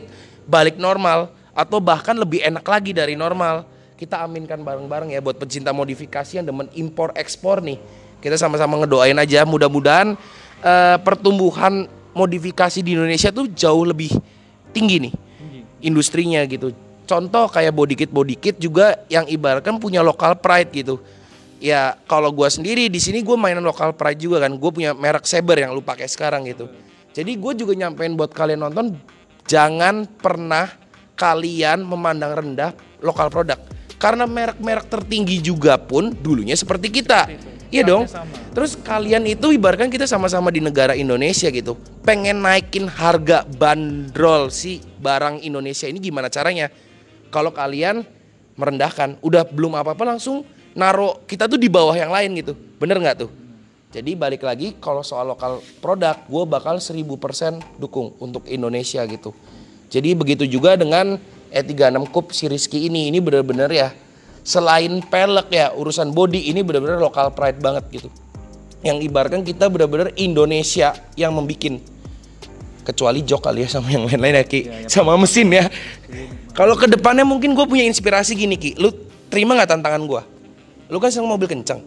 Speaker 1: balik normal atau bahkan lebih enak lagi dari normal. Kita aminkan bareng-bareng ya buat pecinta modifikasi yang demen impor ekspor nih. Kita sama-sama ngedoain aja mudah-mudahan uh, pertumbuhan modifikasi di Indonesia tuh jauh lebih tinggi nih industrinya gitu. Contoh kayak body kit body kit juga yang ibaratkan punya lokal pride gitu. Ya kalau gue sendiri di sini gue mainan lokal pride juga kan. Gue punya merek Saber yang lu pakai sekarang gitu. Jadi gue juga nyampein buat kalian nonton Jangan pernah kalian memandang rendah lokal produk. Karena merek-merek tertinggi juga pun dulunya seperti kita. Seperti iya dong. Sama. Terus kalian itu ibaratkan kita sama-sama di negara Indonesia gitu. Pengen naikin harga bandrol si barang Indonesia ini gimana caranya? Kalau kalian merendahkan, udah belum apa-apa langsung naruh kita tuh di bawah yang lain gitu. Bener nggak tuh? Jadi balik lagi kalau soal lokal produk, gue bakal 1000% dukung untuk Indonesia gitu. Jadi begitu juga dengan E36 Cup si Rizky ini, ini bener-bener ya selain pelek ya urusan body ini bener-bener lokal pride banget gitu. Yang ibaratkan kita bener-bener Indonesia yang membikin kecuali jok kali ya sama yang lain-lain ya Ki, ya, ya, sama mesin ya. Kalau kedepannya mungkin gue punya inspirasi gini Ki, lu terima nggak tantangan gue? Lu kan seneng mobil kencang,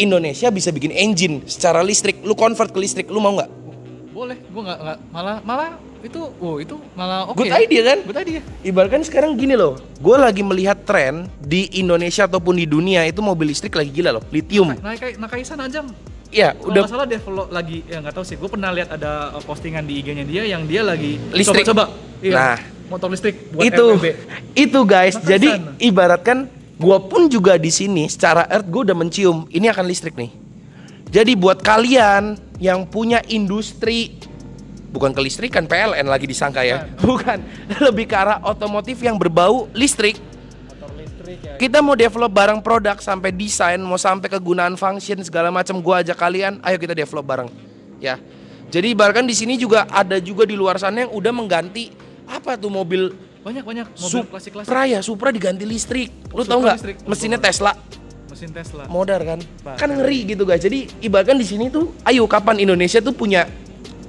Speaker 1: Indonesia bisa bikin engine secara listrik. Lu convert ke listrik, lu mau nggak?
Speaker 2: Boleh, gua nggak malah malah itu, oh itu malah oke. Okay. Good ya. idea kan?
Speaker 1: Good idea. Ibaratkan sekarang gini loh, Gua lagi melihat tren di Indonesia ataupun di dunia itu mobil listrik lagi gila loh, lithium.
Speaker 2: naik naik naik sana aja Iya, udah. masalah salah dia lagi ya nggak tahu sih. Gue pernah lihat ada uh, postingan di IG-nya dia yang dia lagi listrik. coba-coba. Iya. Nah, motor listrik buat itu
Speaker 1: itu guys Maka nah, jadi ibaratkan Gua pun juga di sini secara earth gue udah mencium ini akan listrik nih. Jadi buat kalian yang punya industri bukan kelistrikan PLN lagi disangka ya. Bukan, lebih ke arah otomotif yang berbau listrik. Ya. Kita mau develop barang produk sampai desain, mau sampai kegunaan function segala macam. Gua ajak kalian, ayo kita develop bareng. Ya. Jadi bahkan di sini juga ada juga di luar sana yang udah mengganti apa tuh mobil banyak banyak mobil klasik klasik. Supra ya, Supra diganti listrik. Lu Supra tau nggak? Mesinnya Tesla.
Speaker 2: Mesin Tesla. modern kan? kan ngeri
Speaker 1: gitu guys. Jadi ibaratkan di sini tuh, ayo kapan Indonesia tuh punya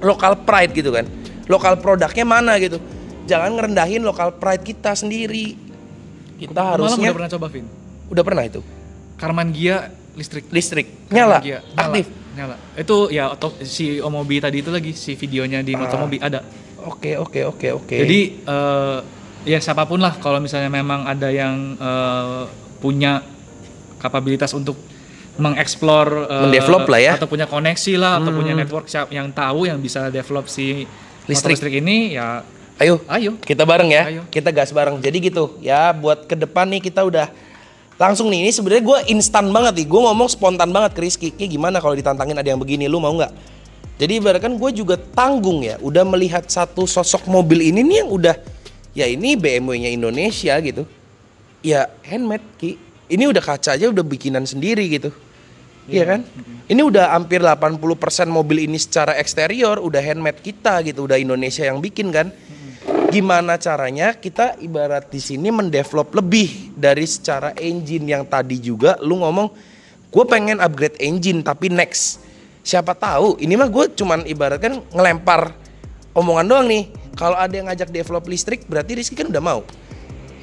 Speaker 1: lokal pride gitu kan? Lokal produknya mana gitu? Jangan ngerendahin lokal pride kita sendiri. Kita Malam harusnya. udah pernah
Speaker 2: coba Vin? Udah pernah itu. Karman Gia listrik. Listrik. Nyala. Gia. Aktif nyala itu ya atau si Omobi tadi itu lagi si videonya di motor ah. Motomobi ada
Speaker 1: oke oke oke oke jadi
Speaker 2: uh, ya siapapun lah kalau misalnya memang ada yang uh, punya kapabilitas untuk mengeksplor uh, lah ya atau punya koneksi lah hmm. atau punya hmm. network yang tahu yang bisa develop si listrik, listrik ini ya ayo ayo kita bareng ya ayo. kita gas bareng jadi gitu ya buat ke depan
Speaker 1: nih kita udah langsung nih ini sebenarnya gue instan banget nih gue ngomong spontan banget ke Rizky ini gimana kalau ditantangin ada yang begini lu mau nggak jadi ibaratkan gue juga tanggung ya udah melihat satu sosok mobil ini nih yang udah ya ini BMW-nya Indonesia gitu ya handmade ki ini udah kaca aja udah bikinan sendiri gitu Iya yeah. kan? Ini udah hampir 80% mobil ini secara eksterior udah handmade kita gitu, udah Indonesia yang bikin kan. Gimana caranya kita ibarat di sini mendevelop lebih dari secara engine yang tadi juga lu ngomong gue pengen upgrade engine tapi next. Siapa tahu ini mah gue cuman ibaratkan ngelempar omongan doang nih kalau ada yang ngajak develop listrik berarti Rizky kan udah mau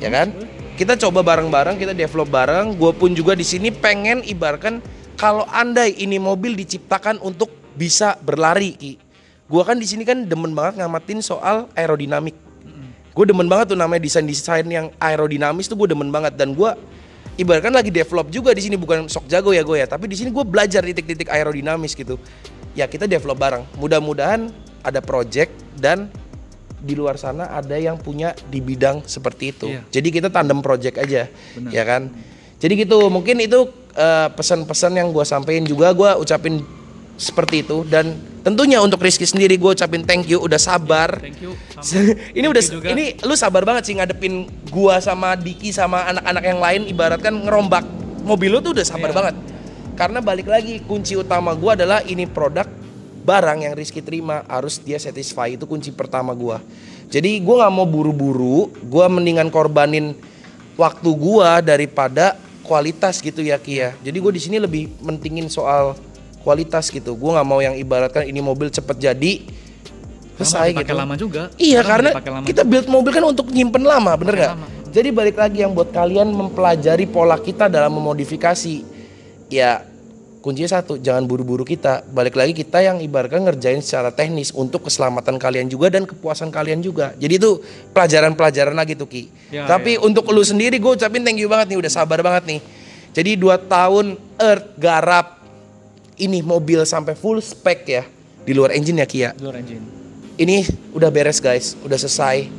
Speaker 1: ya kan kita coba bareng-bareng kita develop bareng gue pun juga di sini pengen ibarkan kalau andai ini mobil diciptakan untuk bisa berlari Ki gue kan di sini kan demen banget ngamatin soal aerodinamik gue demen banget tuh namanya desain desain yang aerodinamis tuh gue demen banget dan gue ibaratkan lagi develop juga di sini bukan sok jago ya gue ya tapi di sini gue belajar titik-titik aerodinamis gitu ya kita develop bareng mudah-mudahan ada project dan di luar sana ada yang punya di bidang seperti itu. Iya. Jadi kita tandem project aja, Benar. ya kan? Jadi gitu, mungkin itu uh, pesan-pesan yang gue sampaikan juga gue ucapin seperti itu dan tentunya untuk Rizky sendiri gue ucapin thank you udah sabar. Iya, thank you. Sama. ini udah juga. ini lu sabar banget sih ngadepin gue sama Diki sama anak-anak yang lain ibaratkan ngerombak mobil lu tuh udah sabar yeah. banget. Karena balik lagi kunci utama gue adalah ini produk barang yang Rizky terima harus dia satisfy itu kunci pertama gue jadi gue nggak mau buru-buru gue mendingan korbanin waktu gue daripada kualitas gitu ya Kia ya. jadi gue di sini lebih mentingin soal kualitas gitu gue nggak mau yang ibaratkan ini mobil cepet jadi selesai gitu lama juga iya karena lama kita build mobil kan untuk nyimpen lama bener nggak jadi balik lagi yang buat kalian mempelajari pola kita dalam memodifikasi ya kuncinya satu jangan buru-buru kita balik lagi kita yang ibaratkan ngerjain secara teknis untuk keselamatan kalian juga dan kepuasan kalian juga jadi itu pelajaran-pelajaran lagi tuh Ki ya, ya. tapi ya. untuk lu sendiri gue ucapin thank you banget nih udah sabar banget nih jadi dua tahun Earth garap ini mobil sampai full spek ya di luar engine ya Ki ya luar engine ini udah beres guys udah selesai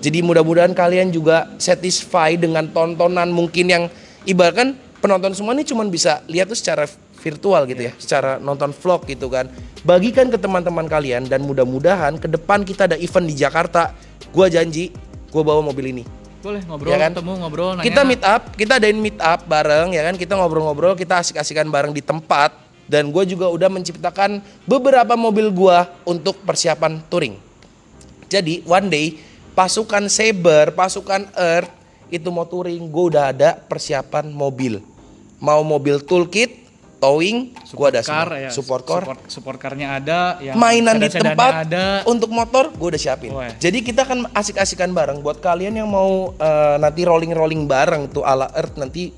Speaker 1: jadi mudah-mudahan kalian juga satisfy dengan tontonan mungkin yang ibaratkan penonton semua ini cuma bisa lihat tuh secara virtual gitu ya, secara nonton vlog gitu kan. Bagikan ke teman-teman kalian dan mudah-mudahan ke depan kita ada event di Jakarta. Gua janji, gua bawa mobil ini
Speaker 2: boleh ngobrol ya kan? ketemu ngobrol nanya. kita meet
Speaker 1: up kita adain meet up bareng ya kan kita ngobrol-ngobrol kita asik-asikan bareng di tempat dan gue juga udah menciptakan beberapa mobil gue untuk persiapan touring jadi one day pasukan Saber pasukan Earth itu mau touring gue udah ada persiapan mobil mau mobil toolkit towing, support gua ada car, semua. Ya. support car, support,
Speaker 2: support car-nya ada, yang mainan di tempat
Speaker 1: ada. untuk motor gua udah siapin. ya. Jadi kita akan asik-asikan bareng buat kalian yang mau uh, nanti rolling-rolling bareng tuh ala Earth nanti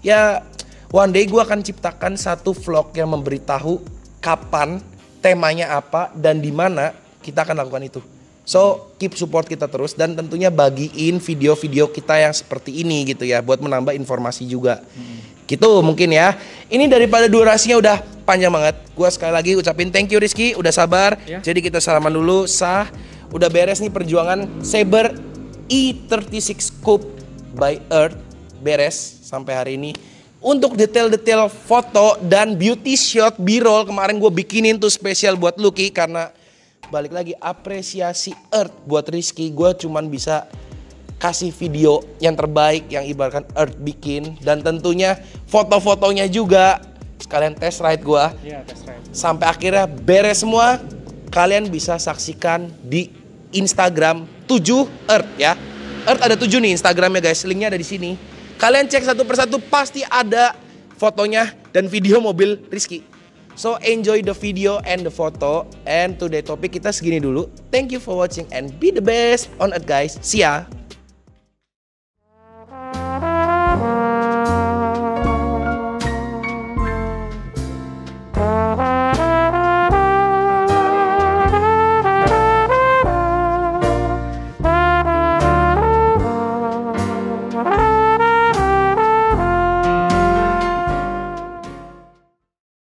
Speaker 1: ya one day gua akan ciptakan satu vlog yang memberitahu kapan temanya apa dan di mana kita akan lakukan itu. So keep support kita terus dan tentunya bagiin video-video kita yang seperti ini gitu ya buat menambah informasi juga. Hmm. Gitu mungkin ya. Ini daripada durasinya udah panjang banget. Gua sekali lagi ucapin thank you Rizky udah sabar. Ya. Jadi kita salaman dulu sah. Udah beres nih perjuangan Saber E36 Coupe by Earth beres sampai hari ini. Untuk detail-detail foto dan beauty shot b-roll kemarin gue bikinin tuh spesial buat Lucky karena balik lagi apresiasi Earth buat Rizky gue cuman bisa kasih video yang terbaik yang ibaratkan Earth bikin dan tentunya foto-fotonya juga sekalian test ride gue iya, sampai akhirnya beres semua kalian bisa saksikan di Instagram 7 Earth ya Earth ada 7 nih Instagramnya guys linknya ada di sini kalian cek satu persatu pasti ada fotonya dan video mobil Rizky So enjoy the video and the photo. And today topik kita segini dulu. Thank you for watching and be the best on it guys. See ya.